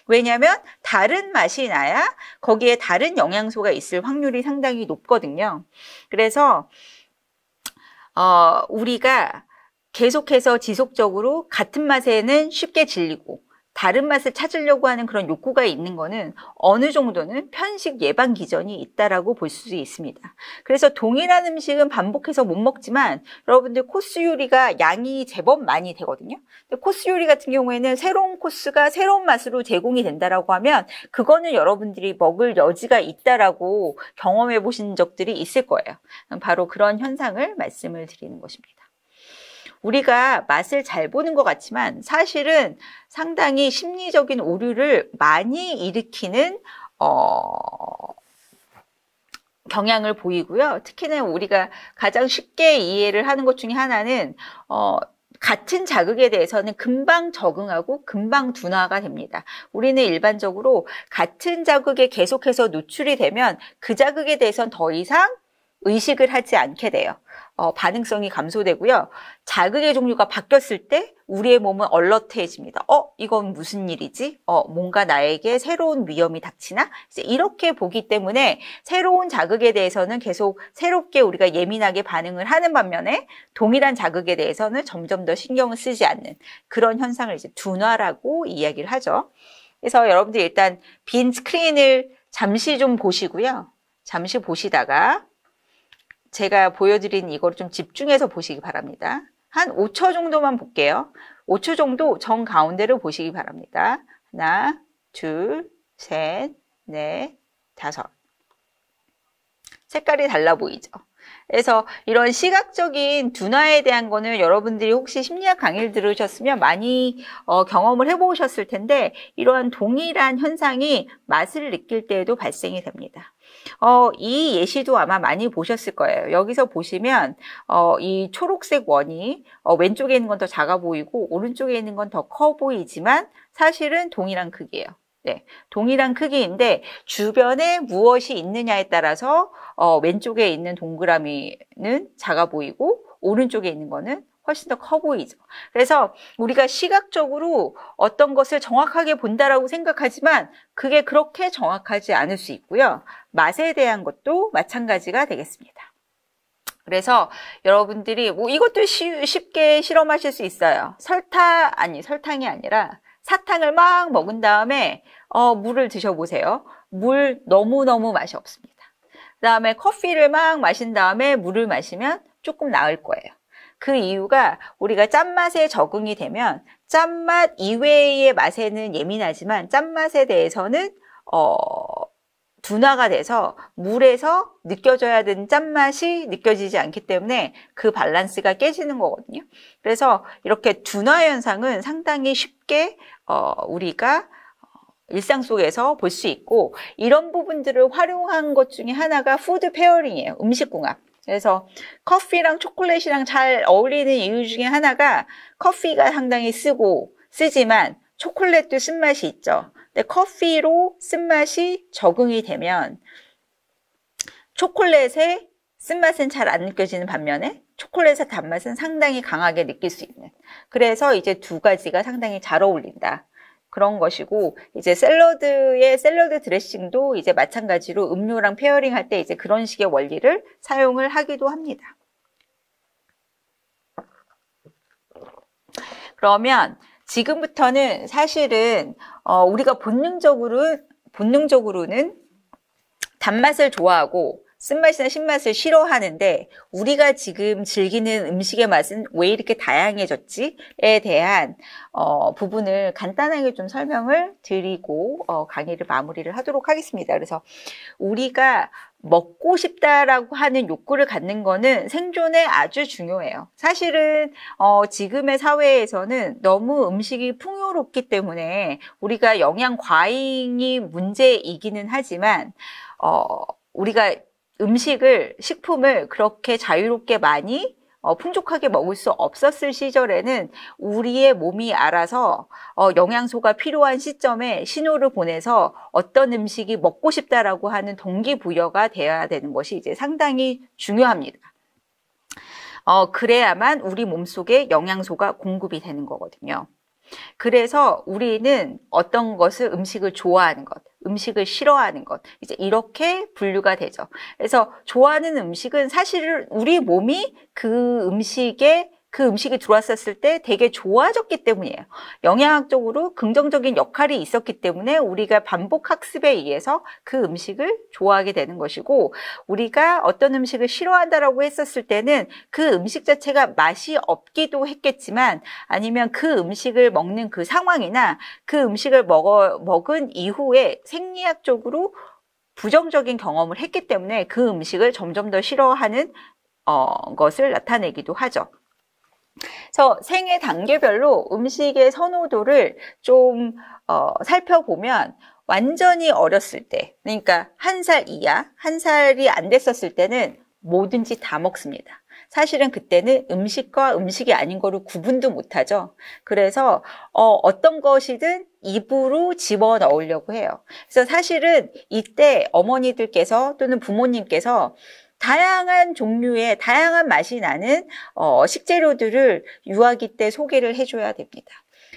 왜냐하면 다른 맛이 나야 거기에 다른 영양소가 있을 확률이 상당히 높거든요. 그래서 어, 우리가 계속해서 지속적으로 같은 맛에는 쉽게 질리고 다른 맛을 찾으려고 하는 그런 욕구가 있는 거는 어느 정도는 편식 예방 기전이 있다라고 볼 수 있습니다. 그래서 동일한 음식은 반복해서 못 먹지만 여러분들 코스 요리가 양이 제법 많이 되거든요. 코스 요리 같은 경우에는 새로운 코스가 새로운 맛으로 제공이 된다라고 하면 그거는 여러분들이 먹을 여지가 있다라고 경험해 보신 적들이 있을 거예요. 바로 그런 현상을 말씀을 드리는 것입니다. 우리가 맛을 잘 보는 것 같지만 사실은 상당히 심리적인 오류를 많이 일으키는 어, 경향을 보이고요. 특히나 우리가 가장 쉽게 이해를 하는 것 중에 하나는 어, 같은 자극에 대해서는 금방 적응하고 금방 둔화가 됩니다. 우리는 일반적으로 같은 자극에 계속해서 노출이 되면 그 자극에 대해서는 더 이상 의식을 하지 않게 돼요. 어, 반응성이 감소되고요. 자극의 종류가 바뀌었을 때 우리의 몸은 얼러트해집니다 어, 이건 무슨 일이지? 어, 뭔가 나에게 새로운 위험이 닥치나? 이렇게 보기 때문에 새로운 자극에 대해서는 계속 새롭게 우리가 예민하게 반응을 하는 반면에 동일한 자극에 대해서는 점점 더 신경을 쓰지 않는 그런 현상을 이제 둔화라고 이야기를 하죠. 그래서 여러분들 일단 빈 스크린을 잠시 좀 보시고요. 잠시 보시다가 제가 보여드린 이걸 좀 집중해서 보시기 바랍니다. 한 5초 정도만 볼게요. 5초 정도 정 가운데를 보시기 바랍니다. 하나, 둘, 셋, 넷, 다섯. 색깔이 달라 보이죠? 그래서 이런 시각적인 둔화에 대한 거는 여러분들이 혹시 심리학 강의를 들으셨으면 많이 어, 경험을 해보셨을 텐데 이러한 동일한 현상이 맛을 느낄 때에도 발생이 됩니다. 어, 이 예시도 아마 많이 보셨을 거예요. 여기서 보시면 어, 이 초록색 원이 어, 왼쪽에 있는 건 더 작아 보이고 오른쪽에 있는 건 더 커 보이지만 사실은 동일한 크기예요. 네, 동일한 크기인데 주변에 무엇이 있느냐에 따라서 어, 왼쪽에 있는 동그라미는 작아 보이고 오른쪽에 있는 거는 훨씬 더 커 보이죠. 그래서 우리가 시각적으로 어떤 것을 정확하게 본다라고 생각하지만 그게 그렇게 정확하지 않을 수 있고요. 맛에 대한 것도 마찬가지가 되겠습니다. 그래서 여러분들이 뭐 이것도 쉬, 쉽게 실험하실 수 있어요. 설탕 아니 설탕이 아니라 사탕을 막 먹은 다음에 어, 물을 드셔보세요. 물 너무너무 맛이 없습니다. 그 다음에 커피를 막 마신 다음에 물을 마시면 조금 나을 거예요. 그 이유가 우리가 짠맛에 적응이 되면 짠맛 이외의 맛에는 예민하지만 짠맛에 대해서는 어, 둔화가 돼서 물에서 느껴져야 되는 짠맛이 느껴지지 않기 때문에 그 밸런스가 깨지는 거거든요. 그래서 이렇게 둔화 현상은 상당히 쉽게 어, 우리가 어, 일상 속에서 볼 수 있고 이런 부분들을 활용한 것 중에 하나가 푸드 페어링이에요. 음식 궁합. 그래서 커피랑 초콜릿이랑 잘 어울리는 이유 중에 하나가 커피가 상당히 쓰고 쓰지만 초콜릿도 쓴맛이 있죠. 근데 커피로 쓴맛이 적응이 되면 초콜릿의 쓴맛은 잘 안 느껴지는 반면에 초콜릿의 단맛은 상당히 강하게 느낄 수 있는 그래서 이제 두 가지가 상당히 잘 어울린다. 그런 것이고 이제 샐러드의 샐러드 드레싱도 이제 마찬가지로 음료랑 페어링 할 때 이제 그런 식의 원리를 사용을 하기도 합니다. 그러면 지금부터는 사실은 어, 우리가 본능적으로 본능적으로는 단맛을 좋아하고 쓴맛이나 신맛을 싫어하는데 우리가 지금 즐기는 음식의 맛은 왜 이렇게 다양해졌지에 대한 어, 부분을 간단하게 좀 설명을 드리고 어, 강의를 마무리를 하도록 하겠습니다. 그래서 우리가 먹고 싶다라고 하는 욕구를 갖는 거는 생존에 아주 중요해요. 사실은 어, 지금의 사회에서는 너무 음식이 풍요롭기 때문에 우리가 영양 과잉이 문제이기는 하지만 어, 우리가 음식을, 식품을 그렇게 자유롭게 많이 어, 풍족하게 먹을 수 없었을 시절에는 우리의 몸이 알아서 어, 영양소가 필요한 시점에 신호를 보내서 어떤 음식이 먹고 싶다라고 하는 동기부여가 되어야 되는 것이 이제 상당히 중요합니다. 어, 그래야만 우리 몸속에 영양소가 공급이 되는 거거든요. 그래서 우리는 어떤 것을 음식을 좋아하는 것, 음식을 싫어하는 것, 이제 이렇게 분류가 되죠. 그래서 좋아하는 음식은 사실 우리 몸이 그 음식에 그 음식이 들어왔었을 때 되게 좋아졌기 때문이에요. 영양학적으로 긍정적인 역할이 있었기 때문에 우리가 반복 학습에 의해서 그 음식을 좋아하게 되는 것이고 우리가 어떤 음식을 싫어한다라고 했었을 때는 그 음식 자체가 맛이 없기도 했겠지만 아니면 그 음식을 먹는 그 상황이나 그 음식을 먹어 먹은 이후에 생리학적으로 부정적인 경험을 했기 때문에 그 음식을 점점 더 싫어하는 어, 것을 나타내기도 하죠. 그래서 생애 단계별로 음식의 선호도를 좀 어, 살펴보면 완전히 어렸을 때, 그러니까 한 살 이하, 한 살이 안 됐었을 때는 뭐든지 다 먹습니다. 사실은 그때는 음식과 음식이 아닌 거를 구분도 못하죠. 그래서 어, 떤 것이든 입으로 집어 넣으려고 해요. 그래서 사실은 이때 어머니들께서 또는 부모님께서 다양한 종류의 다양한 맛이 나는 어, 식재료들을 유아기 때 소개를 해줘야 됩니다.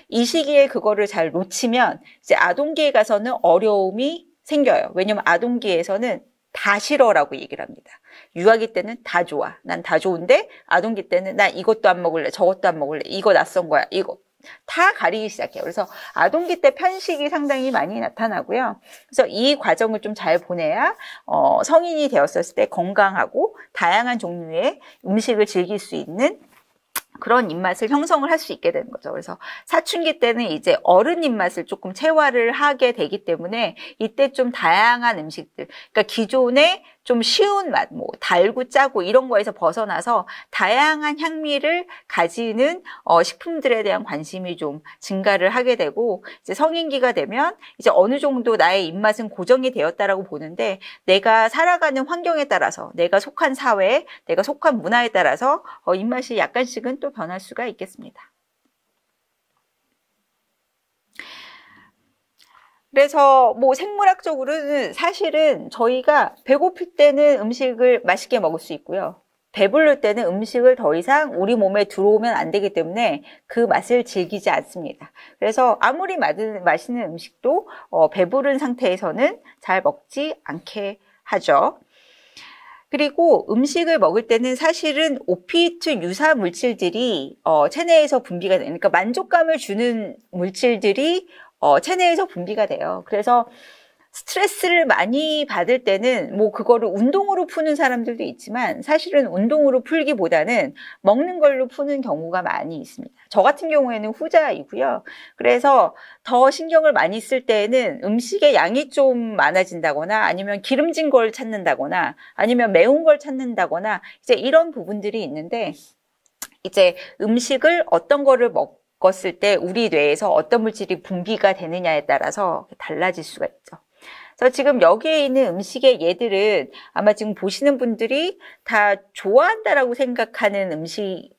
이 시기에 그거를 잘 놓치면 이제 아동기에 가서는 어려움이 생겨요. 왜냐면 아동기에서는 다 싫어라고 얘기를 합니다. 유아기 때는 다 좋아. 난 다 좋은데 아동기 때는 나 이것도 안 먹을래. 저것도 안 먹을래. 이거 낯선 거야. 이거 다 가리기 시작해요. 그래서 아동기 때 편식이 상당히 많이 나타나고요. 그래서 이 과정을 좀 잘 보내야 어, 성인이 되었을 때 건강하고 다양한 종류의 음식을 즐길 수 있는 그런 입맛을 형성을 할 수 있게 되는 거죠. 그래서 사춘기 때는 이제 어른 입맛을 조금 체화를 하게 되기 때문에 이때 좀 다양한 음식들, 그러니까 기존의 좀 쉬운 맛, 뭐 달고 짜고 이런 거에서 벗어나서 다양한 향미를 가지는 어, 식품들에 대한 관심이 좀 증가를 하게 되고 이제 성인기가 되면 이제 어느 정도 나의 입맛은 고정이 되었다라고 보는데 내가 살아가는 환경에 따라서 내가 속한 사회, 내가 속한 문화에 따라서 어, 입맛이 약간씩은 또 변할 수가 있겠습니다. 그래서 뭐 생물학적으로는 사실은 저희가 배고플 때는 음식을 맛있게 먹을 수 있고요. 배불를 때는 음식을 더 이상 우리 몸에 들어오면 안 되기 때문에 그 맛을 즐기지 않습니다. 그래서 아무리 맛있는 음식도 어, 배부른 상태에서는 잘 먹지 않게 하죠. 그리고 음식을 먹을 때는 사실은 오피트 유사 물질들이 어, 체내에서 분비가 되니까 그러니까 만족감을 주는 물질들이 어, 체내에서 분비가 돼요. 그래서 스트레스를 많이 받을 때는 뭐 그거를 운동으로 푸는 사람들도 있지만 사실은 운동으로 풀기보다는 먹는 걸로 푸는 경우가 많이 있습니다. 저 같은 경우에는 후자이고요. 그래서 더 신경을 많이 쓸 때에는 음식의 양이 좀 많아진다거나 아니면 기름진 걸 찾는다거나 아니면 매운 걸 찾는다거나 이제 이런 부분들이 있는데 이제 음식을 어떤 거를 먹고 겪었을 때 우리 뇌에서 어떤 물질이 분비가 되느냐에 따라서 달라질 수가 있죠. 그래서 지금 여기에 있는 음식의 예들은 아마 지금 보시는 분들이 다 좋아한다라고 생각하는 음식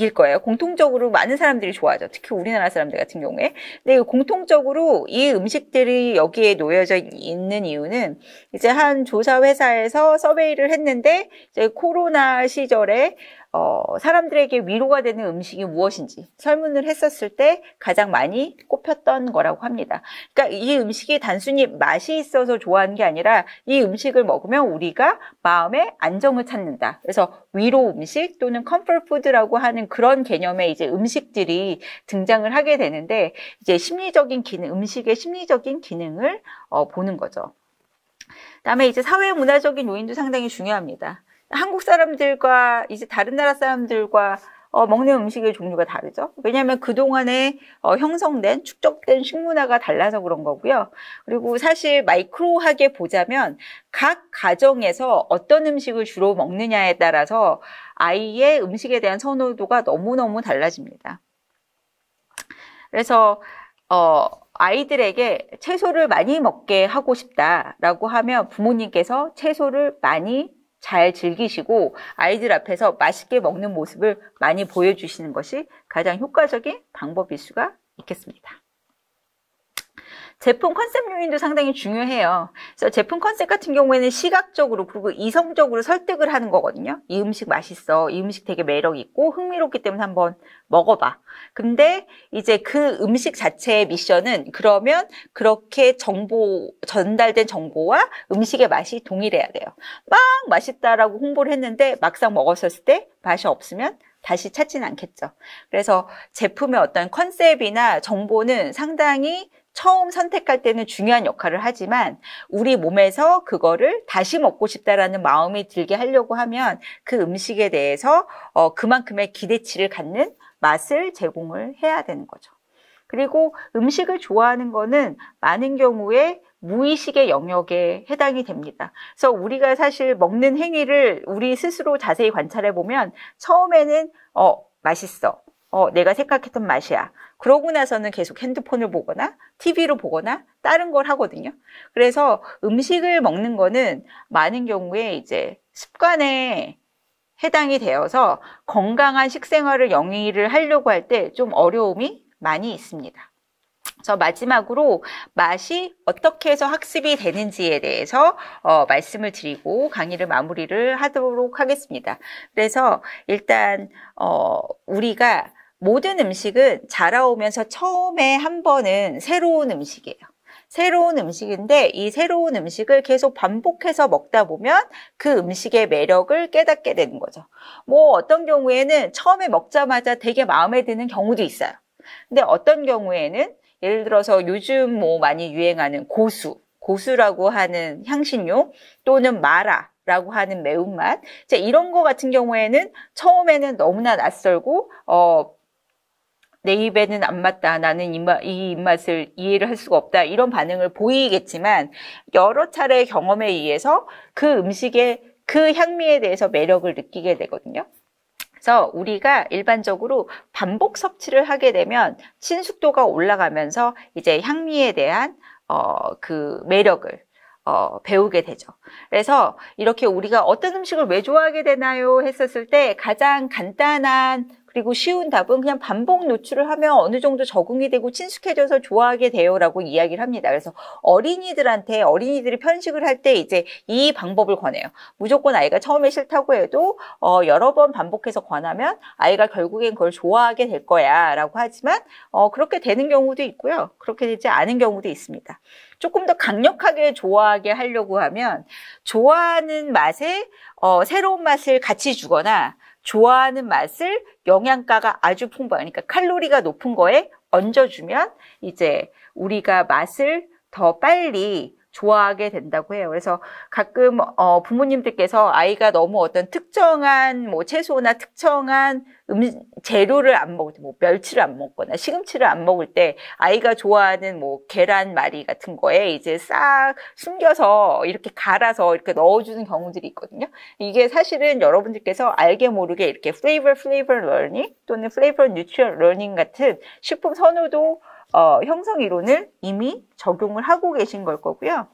일 거예요. 공통적으로 많은 사람들이 좋아하죠. 특히 우리나라 사람들 같은 경우에. 근데 공통적으로 이 음식들이 여기에 놓여져 있는 이유는 이제 한 조사 회사에서 서베이를 했는데 이제 코로나 시절에 어, 사람들에게 위로가 되는 음식이 무엇인지 설문을 했었을 때 가장 많이 꼽혔던 거라고 합니다. 그러니까 이 음식이 단순히 맛이 있어서 좋아하는 게 아니라 이 음식을 먹으면 우리가 마음의 안정을 찾는다. 그래서 위로 음식 또는 컴플 푸드라고 하는 그런 개념의 이제 음식들이 등장을 하게 되는데 이제 심리적인 기능, 음식의 심리적인 기능을 어, 보는 거죠. 그다음에 이제 사회 문화적인 요인도 상당히 중요합니다. 한국 사람들과 이제 다른 나라 사람들과 어, 먹는 음식의 종류가 다르죠. 왜냐하면 그동안에 어, 형성된, 축적된 식문화가 달라서 그런 거고요. 그리고 사실 마이크로하게 보자면 각 가정에서 어떤 음식을 주로 먹느냐에 따라서 아이의 음식에 대한 선호도가 너무너무 달라집니다. 그래서, 어, 아이들에게 채소를 많이 먹게 하고 싶다라고 하면 부모님께서 채소를 많이 잘 즐기시고 아이들 앞에서 맛있게 먹는 모습을 많이 보여주시는 것이 가장 효과적인 방법일 수가 있겠습니다. 제품 컨셉 요인도 상당히 중요해요. 그래서 제품 컨셉 같은 경우에는 시각적으로 그리고 이성적으로 설득을 하는 거거든요. 이 음식 맛있어. 이 음식 되게 매력 있고 흥미롭기 때문에 한번 먹어봐. 근데 이제 그 음식 자체의 미션은 그러면 그렇게 정보 전달된 정보와 음식의 맛이 동일해야 돼요. 막 맛있다라고 홍보를 했는데 막상 먹었을 때 맛이 없으면 다시 찾진 않겠죠. 그래서 제품의 어떤 컨셉이나 정보는 상당히 처음 선택할 때는 중요한 역할을 하지만 우리 몸에서 그거를 다시 먹고 싶다라는 마음이 들게 하려고 하면 그 음식에 대해서 어, 그만큼의 기대치를 갖는 맛을 제공을 해야 되는 거죠. 그리고 음식을 좋아하는 거는 많은 경우에 무의식의 영역에 해당이 됩니다. 그래서 우리가 사실 먹는 행위를 우리 스스로 자세히 관찰해 보면 처음에는 어 맛있어, 어 내가 생각했던 맛이야, 그러고 나서는 계속 핸드폰을 보거나 TV로 보거나 다른 걸 하거든요. 그래서 음식을 먹는 거는 많은 경우에 이제 습관에 해당이 되어서 건강한 식생활을 영위를 하려고 할 때 좀 어려움이 많이 있습니다. 그래서 마지막으로 맛이 어떻게 해서 학습이 되는지에 대해서 어, 말씀을 드리고 강의를 마무리를 하도록 하겠습니다. 그래서 일단 어, 우리가 모든 음식은 자라오면서 처음에 한 번은 새로운 음식이에요. 새로운 음식인데 이 새로운 음식을 계속 반복해서 먹다 보면 그 음식의 매력을 깨닫게 되는 거죠. 뭐 어떤 경우에는 처음에 먹자마자 되게 마음에 드는 경우도 있어요. 근데 어떤 경우에는 예를 들어서 요즘 뭐 많이 유행하는 고수, 고수라고 하는 향신료 또는 마라, 라고 하는 매운맛. 이제 이런 거 같은 경우에는 처음에는 너무나 낯설고, 어, 내 입에는 안 맞다. 나는 입맛, 이 입맛을 이해를 할 수가 없다. 이런 반응을 보이겠지만 여러 차례 경험에 의해서 그 음식의 그 향미에 대해서 매력을 느끼게 되거든요. 그래서 우리가 일반적으로 반복 섭취를 하게 되면 친숙도가 올라가면서 이제 향미에 대한 어, 그 매력을 어, 배우게 되죠. 그래서 이렇게 우리가 어떤 음식을 왜 좋아하게 되나요? 했었을 때 가장 간단한 그리고 쉬운 답은 그냥 반복 노출을 하면 어느 정도 적응이 되고 친숙해져서 좋아하게 돼요라고 이야기를 합니다. 그래서 어린이들한테 어린이들이 편식을 할 때 이제 이 방법을 권해요. 무조건 아이가 처음에 싫다고 해도 어, 여러 번 반복해서 권하면 아이가 결국엔 그걸 좋아하게 될 거야라고 하지만 어, 그렇게 되는 경우도 있고요. 그렇게 되지 않은 경우도 있습니다. 조금 더 강력하게 좋아하게 하려고 하면 좋아하는 맛에 어, 새로운 맛을 같이 주거나 좋아하는 맛을 영양가가 아주 풍부하니까 그러니까 칼로리가 높은 거에 얹어주면 이제 우리가 맛을 더 빨리 좋아하게 된다고 해요. 그래서 가끔 어, 부모님들께서 아이가 너무 어떤 특정한 뭐 채소나 특정한 음 재료를 안 먹을 때, 뭐 멸치를 안 먹거나 시금치를 안 먹을 때 아이가 좋아하는 뭐 계란말이 같은 거에 이제 싹 숨겨서 이렇게 갈아서 이렇게 넣어주는 경우들이 있거든요. 이게 사실은 여러분들께서 알게 모르게 이렇게 flavor flavor learning 또는 flavor nutrient learning 같은 식품 선호도 어, 형성 이론을 이미 적용을 하고 계신 걸 거고요.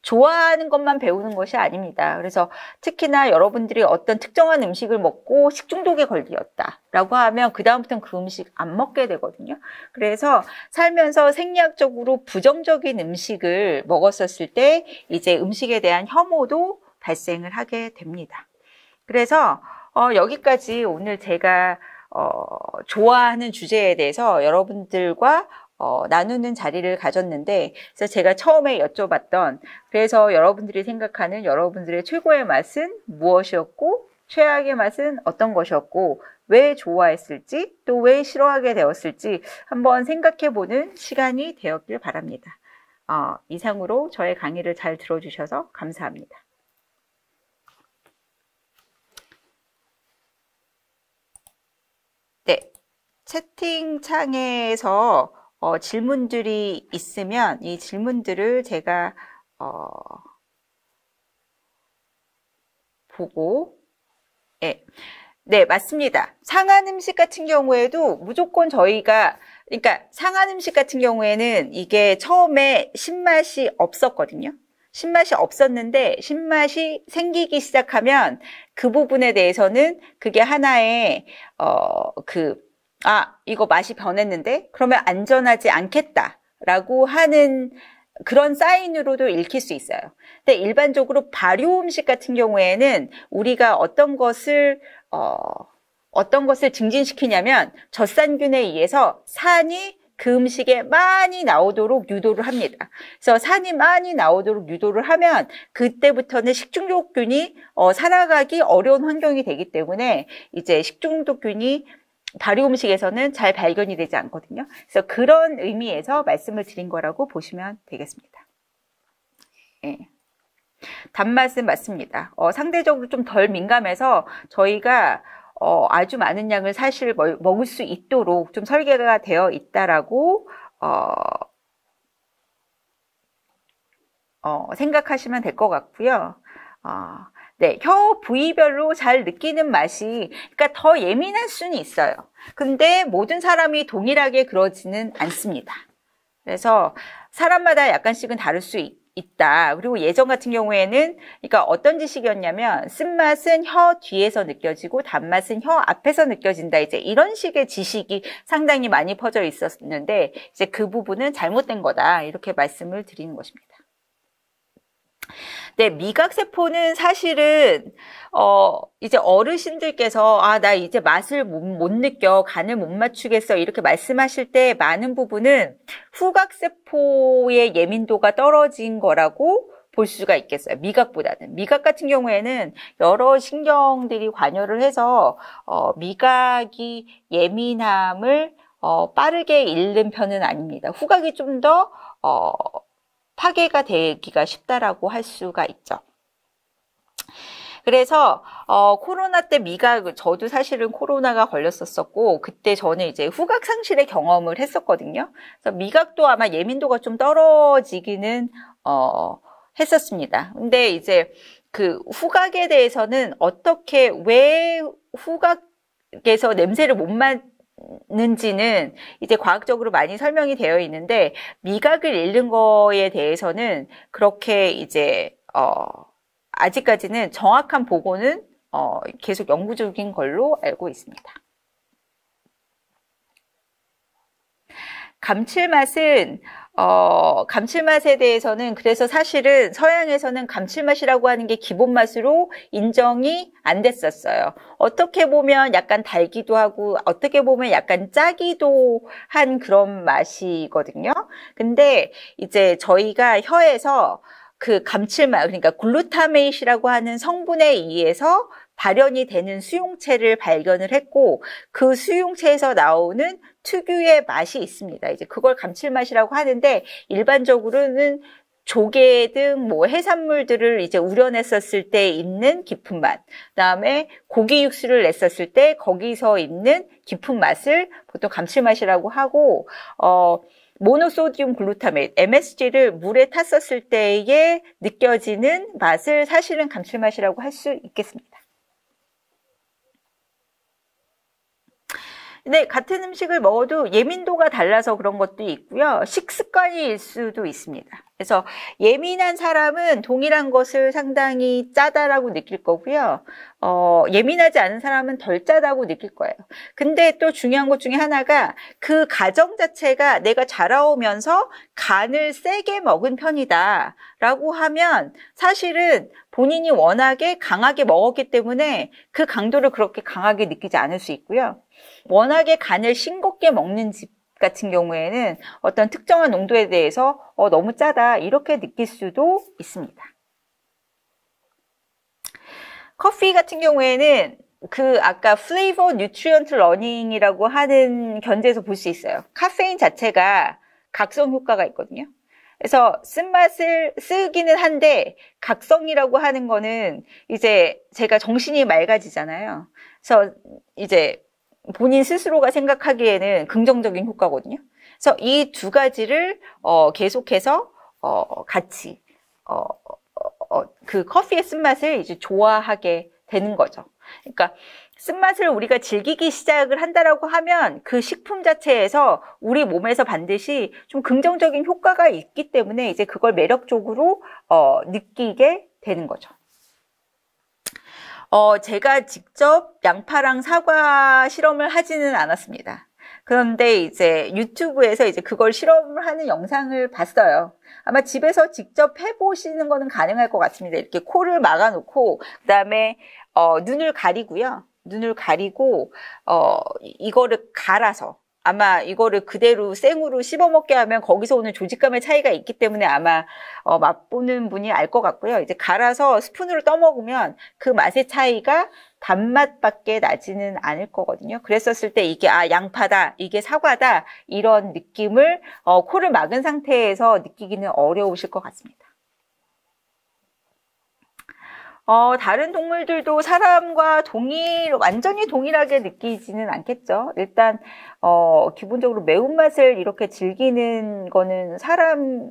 좋아하는 것만 배우는 것이 아닙니다. 그래서 특히나 여러분들이 어떤 특정한 음식을 먹고 식중독에 걸리었다라고 하면 그다음부터는 그 음식 안 먹게 되거든요. 그래서 살면서 생리학적으로 부정적인 음식을 먹었었을 때 이제 음식에 대한 혐오도 발생을 하게 됩니다. 그래서 어, 여기까지 오늘 제가 어, 좋아하는 주제에 대해서 여러분들과 어, 나누는 자리를 가졌는데 그래서 제가 처음에 여쭤봤던 그래서 여러분들이 생각하는 여러분들의 최고의 맛은 무엇이었고 최악의 맛은 어떤 것이었고 왜 좋아했을지 또 왜 싫어하게 되었을지 한번 생각해보는 시간이 되었길 바랍니다. 어, 이상으로 저의 강의를 잘 들어주셔서 감사합니다. 채팅창에서 어, 질문들이 있으면 이 질문들을 제가 어, 보고 예. 네, 맞습니다. 상한 음식 같은 경우에도 무조건 저희가 그러니까 상한 음식 같은 경우에는 이게 처음에 신맛이 없었거든요. 신맛이 없었는데 신맛이 생기기 시작하면 그 부분에 대해서는 그게 하나의 어그 아, 이거 맛이 변했는데? 그러면 안전하지 않겠다. 라고 하는 그런 사인으로도 읽힐 수 있어요. 근데 일반적으로 발효 음식 같은 경우에는 우리가 어떤 것을, 어, 어떤 것을 증진시키냐면 젖산균에 의해서 산이 그 음식에 많이 나오도록 유도를 합니다. 그래서 산이 많이 나오도록 유도를 하면 그때부터는 식중독균이 어, 살아가기 어려운 환경이 되기 때문에 이제 식중독균이 발효 음식에서는 잘 발견이 되지 않거든요. 그래서 그런 의미에서 말씀을 드린 거라고 보시면 되겠습니다. 예. 단맛은 맞습니다. 어, 상대적으로 좀 덜 민감해서 저희가 어, 아주 많은 양을 사실 뭐, 먹을 수 있도록 좀 설계가 되어 있다라고 어, 어, 생각하시면 될 것 같고요. 어, 네, 혀 부위별로 잘 느끼는 맛이 그러니까 더 예민할 수는 있어요. 근데 모든 사람이 동일하게 그러지는 않습니다. 그래서 사람마다 약간씩은 다를 수 있, 있다. 그리고 예전 같은 경우에는 그러니까 어떤 지식이었냐면 쓴맛은 혀 뒤에서 느껴지고 단맛은 혀 앞에서 느껴진다. 이제 이런 식의 지식이 상당히 많이 퍼져 있었는데 이제 그 부분은 잘못된 거다. 이렇게 말씀을 드리는 것입니다. 네, 미각세포는 사실은 어 이제 어르신들께서 아나 이제 맛을 못, 못 느껴 간을 못 맞추겠어 이렇게 말씀하실 때 많은 부분은 후각세포의 예민도가 떨어진 거라고 볼 수가 있겠어요. 미각보다는. 미각 같은 경우에는 여러 신경들이 관여를 해서 어, 미각이 예민함을 어, 빠르게 잃는 편은 아닙니다. 후각이 좀 더 어, 파괴가 되기가 쉽다라고 할 수가 있죠. 그래서 어, 코로나 때 미각 저도 사실은 코로나가 걸렸었었고 그때 저는 이제 후각 상실의 경험을 했었거든요. 그래서 미각도 아마 예민도가 좀 떨어지기는 어, 했었습니다. 근데 이제 그 후각에 대해서는 어떻게 왜 후각에서 냄새를 못 맡, 는지는 이제 과학적으로 많이 설명이 되어 있는데 미각을 잃는 거에 대해서는 그렇게 이제 어 아직까지는 정확한 보고는 어 계속 연구 중인 걸로 알고 있습니다. 감칠맛은 어, 감칠맛에 대해서는 그래서 사실은 서양에서는 감칠맛이라고 하는 게 기본 맛으로 인정이 안 됐었어요. 어떻게 보면 약간 달기도 하고 어떻게 보면 약간 짜기도 한 그런 맛이거든요. 근데 이제 저희가 혀에서 그 감칠맛 그러니까 글루타메이시라고 하는 성분에 의해서 발현이 되는 수용체를 발견을 했고 그 수용체에서 나오는 특유의 맛이 있습니다. 이제 그걸 감칠맛이라고 하는데 일반적으로는 조개 등 뭐 해산물들을 이제 우려냈었을 때 있는 깊은 맛, 그다음에 고기 육수를 냈었을 때 거기서 있는 깊은 맛을 보통 감칠맛이라고 하고 어 모노소디움 글루타메 MSG를 물에 탔었을 때에 느껴지는 맛을 사실은 감칠맛이라고 할 수 있겠습니다. 근데 네, 같은 음식을 먹어도 예민도가 달라서 그런 것도 있고요. 식습관일 수도 있습니다. 그래서 예민한 사람은 동일한 것을 상당히 짜다라고 느낄 거고요. 어, 예민하지 않은 사람은 덜 짜다고 느낄 거예요. 근데 또 중요한 것 중에 하나가 그 가정 자체가 내가 자라오면서 간을 세게 먹은 편이다 라고 하면 사실은 본인이 워낙에 강하게 먹었기 때문에 그 강도를 그렇게 강하게 느끼지 않을 수 있고요. 워낙에 간을 싱겁게 먹는 집 같은 경우에는 어떤 특정한 농도에 대해서 어, 너무 짜다 이렇게 느낄 수도 있습니다. 커피 같은 경우에는 그 아까 플레이버 뉴트리언트 러닝이라고 하는 견제에서 볼 수 있어요. 카페인 자체가 각성 효과가 있거든요. 그래서 쓴맛을 쓰기는 한데 각성이라고 하는 거는 이제 제가 정신이 맑아지잖아요. 그래서 이제 본인 스스로가 생각하기에는 긍정적인 효과거든요. 그래서 이 두 가지를 어, 계속해서 어, 같이 어, 어, 어 그 커피의 쓴맛을 이제 좋아하게 되는 거죠. 그러니까 쓴맛을 우리가 즐기기 시작을 한다라고 하면 그 식품 자체에서 우리 몸에서 반드시 좀 긍정적인 효과가 있기 때문에 이제 그걸 매력적으로 어, 느끼게 되는 거죠. 어, 제가 직접 양파랑 사과 실험을 하지는 않았습니다. 그런데 이제 유튜브에서 이제 그걸 실험을 하는 영상을 봤어요. 아마 집에서 직접 해보시는 거는 가능할 것 같습니다. 이렇게 코를 막아놓고 그 다음에 어, 눈을 가리고요. 눈을 가리고 어, 이거를 갈아서 아마 이거를 그대로 생으로 씹어먹게 하면 거기서 오는 조직감의 차이가 있기 때문에 아마 어, 맛보는 분이 알 것 같고요. 이제 갈아서 스푼으로 떠먹으면 그 맛의 차이가 단맛밖에 나지는 않을 거거든요. 그랬었을 때 이게 아 양파다, 이게 사과다 이런 느낌을 어, 코를 막은 상태에서 느끼기는 어려우실 것 같습니다. 어, 다른 동물들도 사람과 동일, 완전히 동일하게 느끼지는 않겠죠. 일단, 어, 기본적으로 매운맛을 이렇게 즐기는 거는 사람,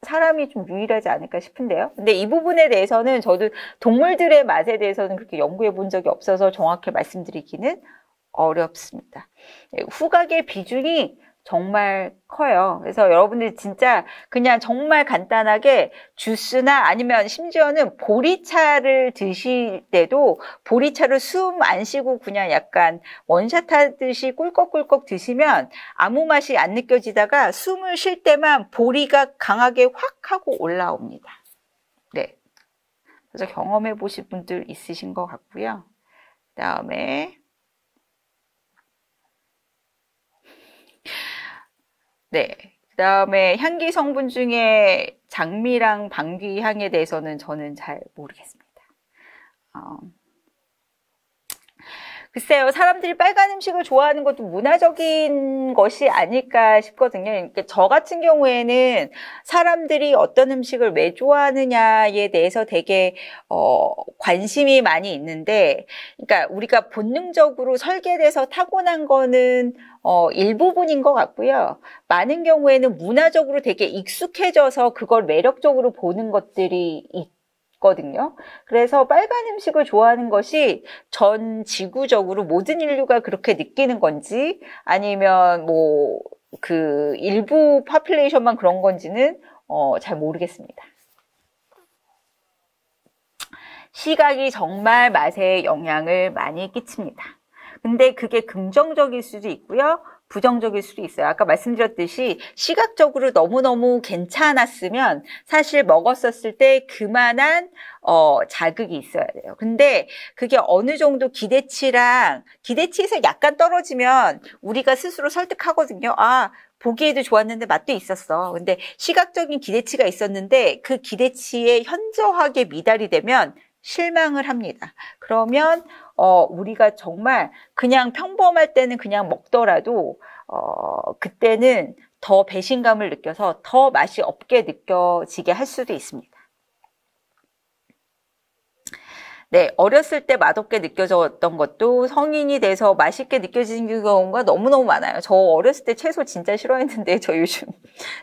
사람이 좀 유일하지 않을까 싶은데요. 근데 이 부분에 대해서는 저도 동물들의 맛에 대해서는 그렇게 연구해 본 적이 없어서 정확히 말씀드리기는 어렵습니다. 예, 후각의 비중이 정말 커요. 그래서 여러분들 진짜 그냥 정말 간단하게 주스나 아니면 심지어는 보리차를 드실 때도 보리차를 숨 안 쉬고 그냥 약간 원샷 하듯이 꿀꺽꿀꺽 드시면 아무 맛이 안 느껴지다가 숨을 쉴 때만 보리가 강하게 확 하고 올라옵니다. 네. 그래서 경험해 보신 분들 있으신 것 같고요. 그 다음에 네. 그다음에 향기 성분 중에 장미랑 방귀 향에 대해서는 저는 잘 모르겠습니다. 어. 글쎄요, 사람들이 빨간 음식을 좋아하는 것도 문화적인 것이 아닐까 싶거든요. 그러니까 저 같은 경우에는 사람들이 어떤 음식을 왜 좋아하느냐에 대해서 되게 어, 관심이 많이 있는데, 그러니까 우리가 본능적으로 설계돼서 타고난 거는 어, 일부분인 것 같고요. 많은 경우에는 문화적으로 되게 익숙해져서 그걸 매력적으로 보는 것들이 있. 없거든요. 그래서 빨간 음식을 좋아하는 것이 전 지구적으로 모든 인류가 그렇게 느끼는 건지 아니면 뭐 그 일부 파퓰레이션만 그런 건지는 어, 잘 모르겠습니다. 시각이 정말 맛에 영향을 많이 끼칩니다. 근데 그게 긍정적일 수도 있고요. 부정적일 수도 있어요. 아까 말씀드렸듯이 시각적으로 너무너무 괜찮았으면 사실 먹었었을 때 그만한 어, 자극이 있어야 돼요. 근데 그게 어느 정도 기대치랑 기대치에서 약간 떨어지면 우리가 스스로 설득하거든요. 아, 보기에도 좋았는데 맛도 있었어. 근데 시각적인 기대치가 있었는데 그 기대치에 현저하게 미달이 되면 실망을 합니다. 그러면 어, 우리가 정말 그냥 평범할 때는 그냥 먹더라도 어, 그때는 더 배신감을 느껴서 더 맛이 없게 느껴지게 할 수도 있습니다. 네, 어렸을 때 맛없게 느껴졌던 것도 성인이 돼서 맛있게 느껴지는 경우가 너무너무 많아요. 저 어렸을 때 채소 진짜 싫어했는데 저 요즘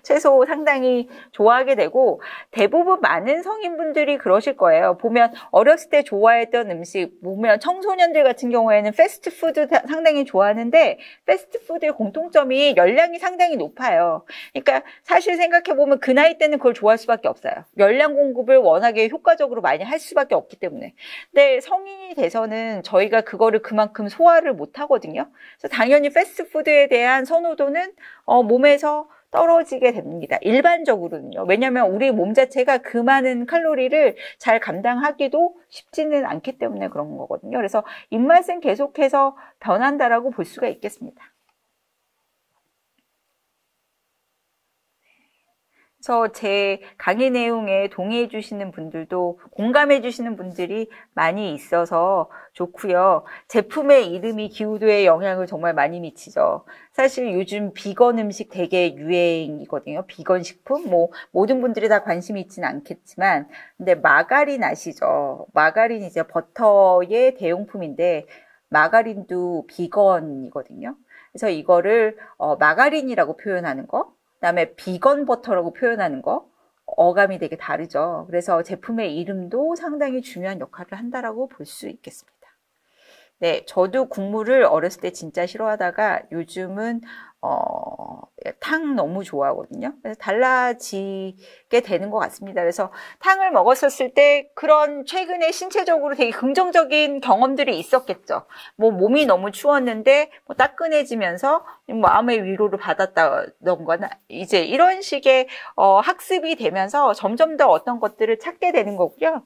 채소 상당히 좋아하게 되고 대부분 많은 성인분들이 그러실 거예요. 보면 어렸을 때 좋아했던 음식, 보면 청소년들 같은 경우에는 패스트푸드 상당히 좋아하는데 패스트푸드의 공통점이 열량이 상당히 높아요. 그러니까 사실 생각해보면 그 나이 때는 그걸 좋아할 수밖에 없어요. 열량 공급을 워낙에 효과적으로 많이 할 수밖에 없기 때문에. 근데 네, 성인이 돼서는 저희가 그거를 그만큼 소화를 못 하거든요. 그래서 당연히 패스트푸드에 대한 선호도는 어, 몸에서 떨어지게 됩니다. 일반적으로는요. 왜냐하면 우리 몸 자체가 그 많은 칼로리를 잘 감당하기도 쉽지는 않기 때문에 그런 거거든요. 그래서 입맛은 계속해서 변한다라고 볼 수가 있겠습니다. 그래서 제 강의 내용에 동의해 주시는 분들도 공감해 주시는 분들이 많이 있어서 좋고요. 제품의 이름이 기후도에 영향을 정말 많이 미치죠. 사실 요즘 비건 음식 되게 유행이거든요. 비건 식품 뭐 모든 분들이 다 관심이 있진 않겠지만 근데 마가린 아시죠? 마가린 이제 버터의 대용품인데 마가린도 비건이거든요. 그래서 이거를 어, 마가린이라고 표현하는 거 그다음에 비건 버터라고 표현하는 거 어감이 되게 다르죠. 그래서 제품의 이름도 상당히 중요한 역할을 한다라고 볼 수 있겠습니다. 네, 저도 국물을 어렸을 때 진짜 싫어하다가 요즘은 어, 예, 탕 너무 좋아하거든요. 그래서 달라지게 되는 것 같습니다. 그래서 탕을 먹었었을 때 그런 최근에 신체적으로 되게 긍정적인 경험들이 있었겠죠. 뭐 몸이 너무 추웠는데 뭐 따끈해지면서 뭐 마음의 위로를 받았다던가 이제 이런 식의 어, 학습이 되면서 점점 더 어떤 것들을 찾게 되는 거고요.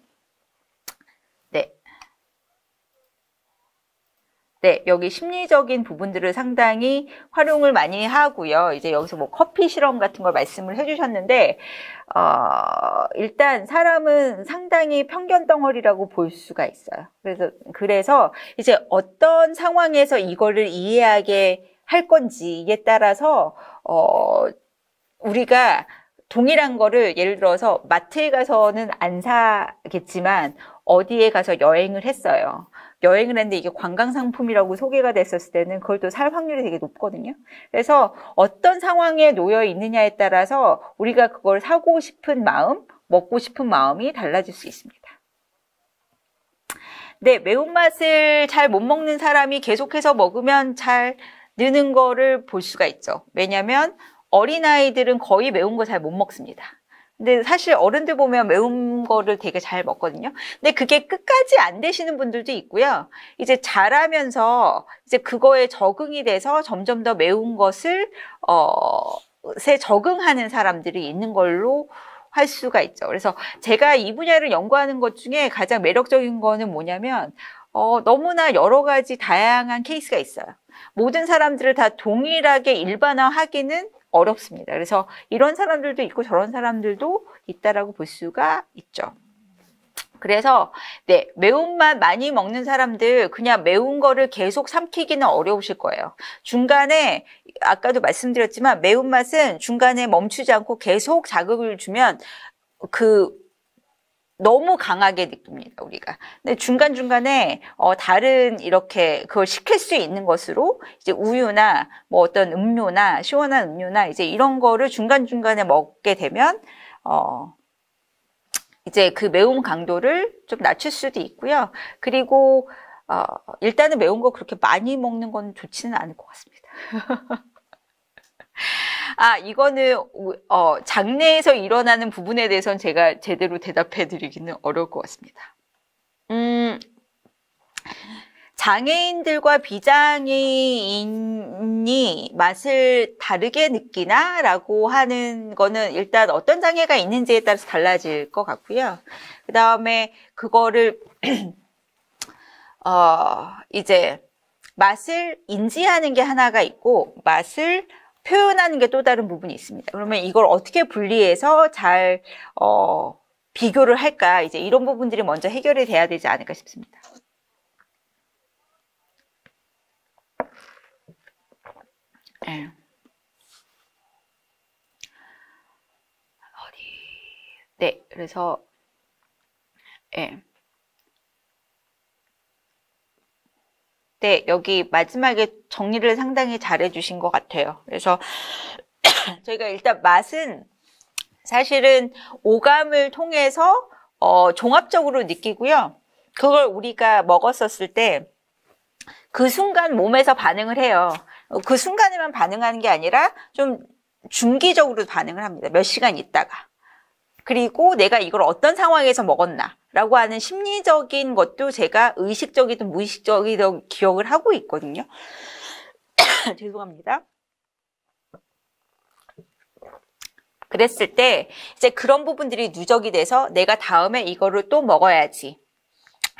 네, 여기 심리적인 부분들을 상당히 활용을 많이 하고요. 이제 여기서 뭐 커피 실험 같은 걸 말씀을 해주셨는데, 어, 일단 사람은 상당히 편견 덩어리라고 볼 수가 있어요. 그래서, 그래서 이제 어떤 상황에서 이거를 이해하게 할 건지에 따라서, 어, 우리가 동일한 거를 예를 들어서 마트에 가서는 안 사겠지만 어디에 가서 여행을 했어요. 여행을 했는데 이게 관광 상품이라고 소개가 됐었을 때는 그걸 또 살 확률이 되게 높거든요. 그래서 어떤 상황에 놓여 있느냐에 따라서 우리가 그걸 사고 싶은 마음, 먹고 싶은 마음이 달라질 수 있습니다. 네, 매운맛을 잘 못 먹는 사람이 계속해서 먹으면 잘 느는 거를 볼 수가 있죠. 왜냐하면 어린아이들은 거의 매운 거 잘 못 먹습니다. 근데 사실 어른들 보면 매운 거를 되게 잘 먹거든요. 근데 그게 끝까지 안 되시는 분들도 있고요. 이제 자라면서 이제 그거에 적응이 돼서 점점 더 매운 것을 어에 적응하는 사람들이 있는 걸로 할 수가 있죠. 그래서 제가 이 분야를 연구하는 것 중에 가장 매력적인 거는 뭐냐면 어, 너무나 여러 가지 다양한 케이스가 있어요. 모든 사람들을 다 동일하게 일반화하기는 어렵습니다. 그래서 이런 사람들도 있고 저런 사람들도 있다라고 볼 수가 있죠. 그래서 네 매운맛 많이 먹는 사람들 그냥 매운 거를 계속 삼키기는 어려우실 거예요. 중간에 아까도 말씀드렸지만 매운맛은 중간에 멈추지 않고 계속 자극을 주면 그 너무 강하게 느낍니다, 우리가. 근데 중간중간에, 어, 다른, 이렇게, 그걸 시킬 수 있는 것으로, 이제 우유나, 뭐 어떤 음료나, 시원한 음료나, 이제 이런 거를 중간중간에 먹게 되면, 어, 이제 그 매운 강도를 좀 낮출 수도 있고요. 그리고, 어, 일단은 매운 거 그렇게 많이 먹는 건 좋지는 않을 것 같습니다. 아, 이거는, 어, 장내에서 일어나는 부분에 대해서는 제가 제대로 대답해 드리기는 어려울 것 같습니다. 음, 장애인들과 비장애인이 맛을 다르게 느끼나? 라고 하는 거는 일단 어떤 장애가 있는지에 따라서 달라질 것 같고요. 그 다음에 그거를, 어, 이제 맛을 인지하는 게 하나가 있고, 맛을 표현하는 게 또 다른 부분이 있습니다. 그러면 이걸 어떻게 분리해서 잘 어, 비교를 할까 이제 이런 부분들이 먼저 해결이 돼야 되지 않을까 싶습니다. 네. 네 그래서 예. 네. 때 여기 마지막에 정리를 상당히 잘해주신 것 같아요. 그래서 저희가 일단 맛은 사실은 오감을 통해서 어, 종합적으로 느끼고요. 그걸 우리가 먹었었을 때 그 순간 몸에서 반응을 해요. 그 순간에만 반응하는 게 아니라 좀 중기적으로 반응을 합니다. 몇 시간 있다가. 그리고 내가 이걸 어떤 상황에서 먹었나 라고 하는 심리적인 것도 제가 의식적이든 무의식적이든 기억을 하고 있거든요. 죄송합니다. 그랬을 때 이제 그런 부분들이 누적이 돼서 내가 다음에 이거를 또 먹어야지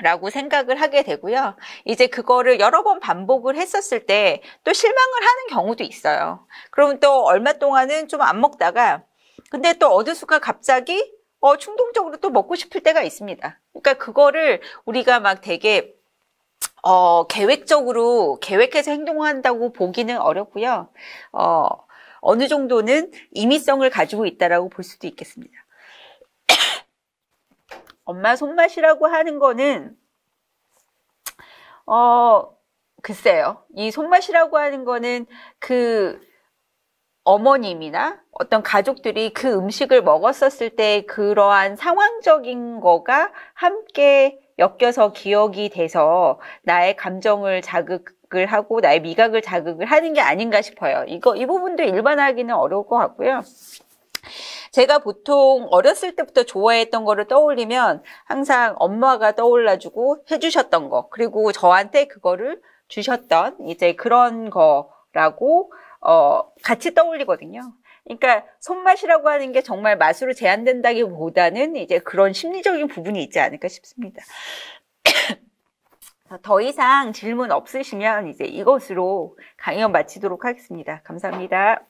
라고 생각을 하게 되고요. 이제 그거를 여러 번 반복을 했었을 때 또 실망을 하는 경우도 있어요. 그럼 또 얼마 동안은 좀 안 먹다가 근데 또어느순간 갑자기 어, 충동적으로 또 먹고 싶을 때가 있습니다. 그러니까 그거를 우리가 막 되게 어, 계획적으로 계획해서 행동한다고 보기는 어렵고요. 어, 어느 정도는 임의성을 가지고 있다라고 볼 수도 있겠습니다. 엄마 손맛이라고 하는 거는 어 글쎄요. 이 손맛이라고 하는 거는 그 어머님이나 어떤 가족들이 그 음식을 먹었었을 때 그러한 상황적인 거가 함께 엮여서 기억이 돼서 나의 감정을 자극을 하고 나의 미각을 자극을 하는 게 아닌가 싶어요. 이거 이 부분도 일반화하기는 어려울 것 같고요. 제가 보통 어렸을 때부터 좋아했던 거를 떠올리면 항상 엄마가 떠올라주고 해주셨던 거 그리고 저한테 그거를 주셨던 이제 그런 거라고 어, 같이 떠올리거든요. 그러니까 손맛이라고 하는 게 정말 맛으로 제한된다기보다는 이제 그런 심리적인 부분이 있지 않을까 싶습니다. 더 이상 질문 없으시면 이제 이것으로 강연 마치도록 하겠습니다. 감사합니다.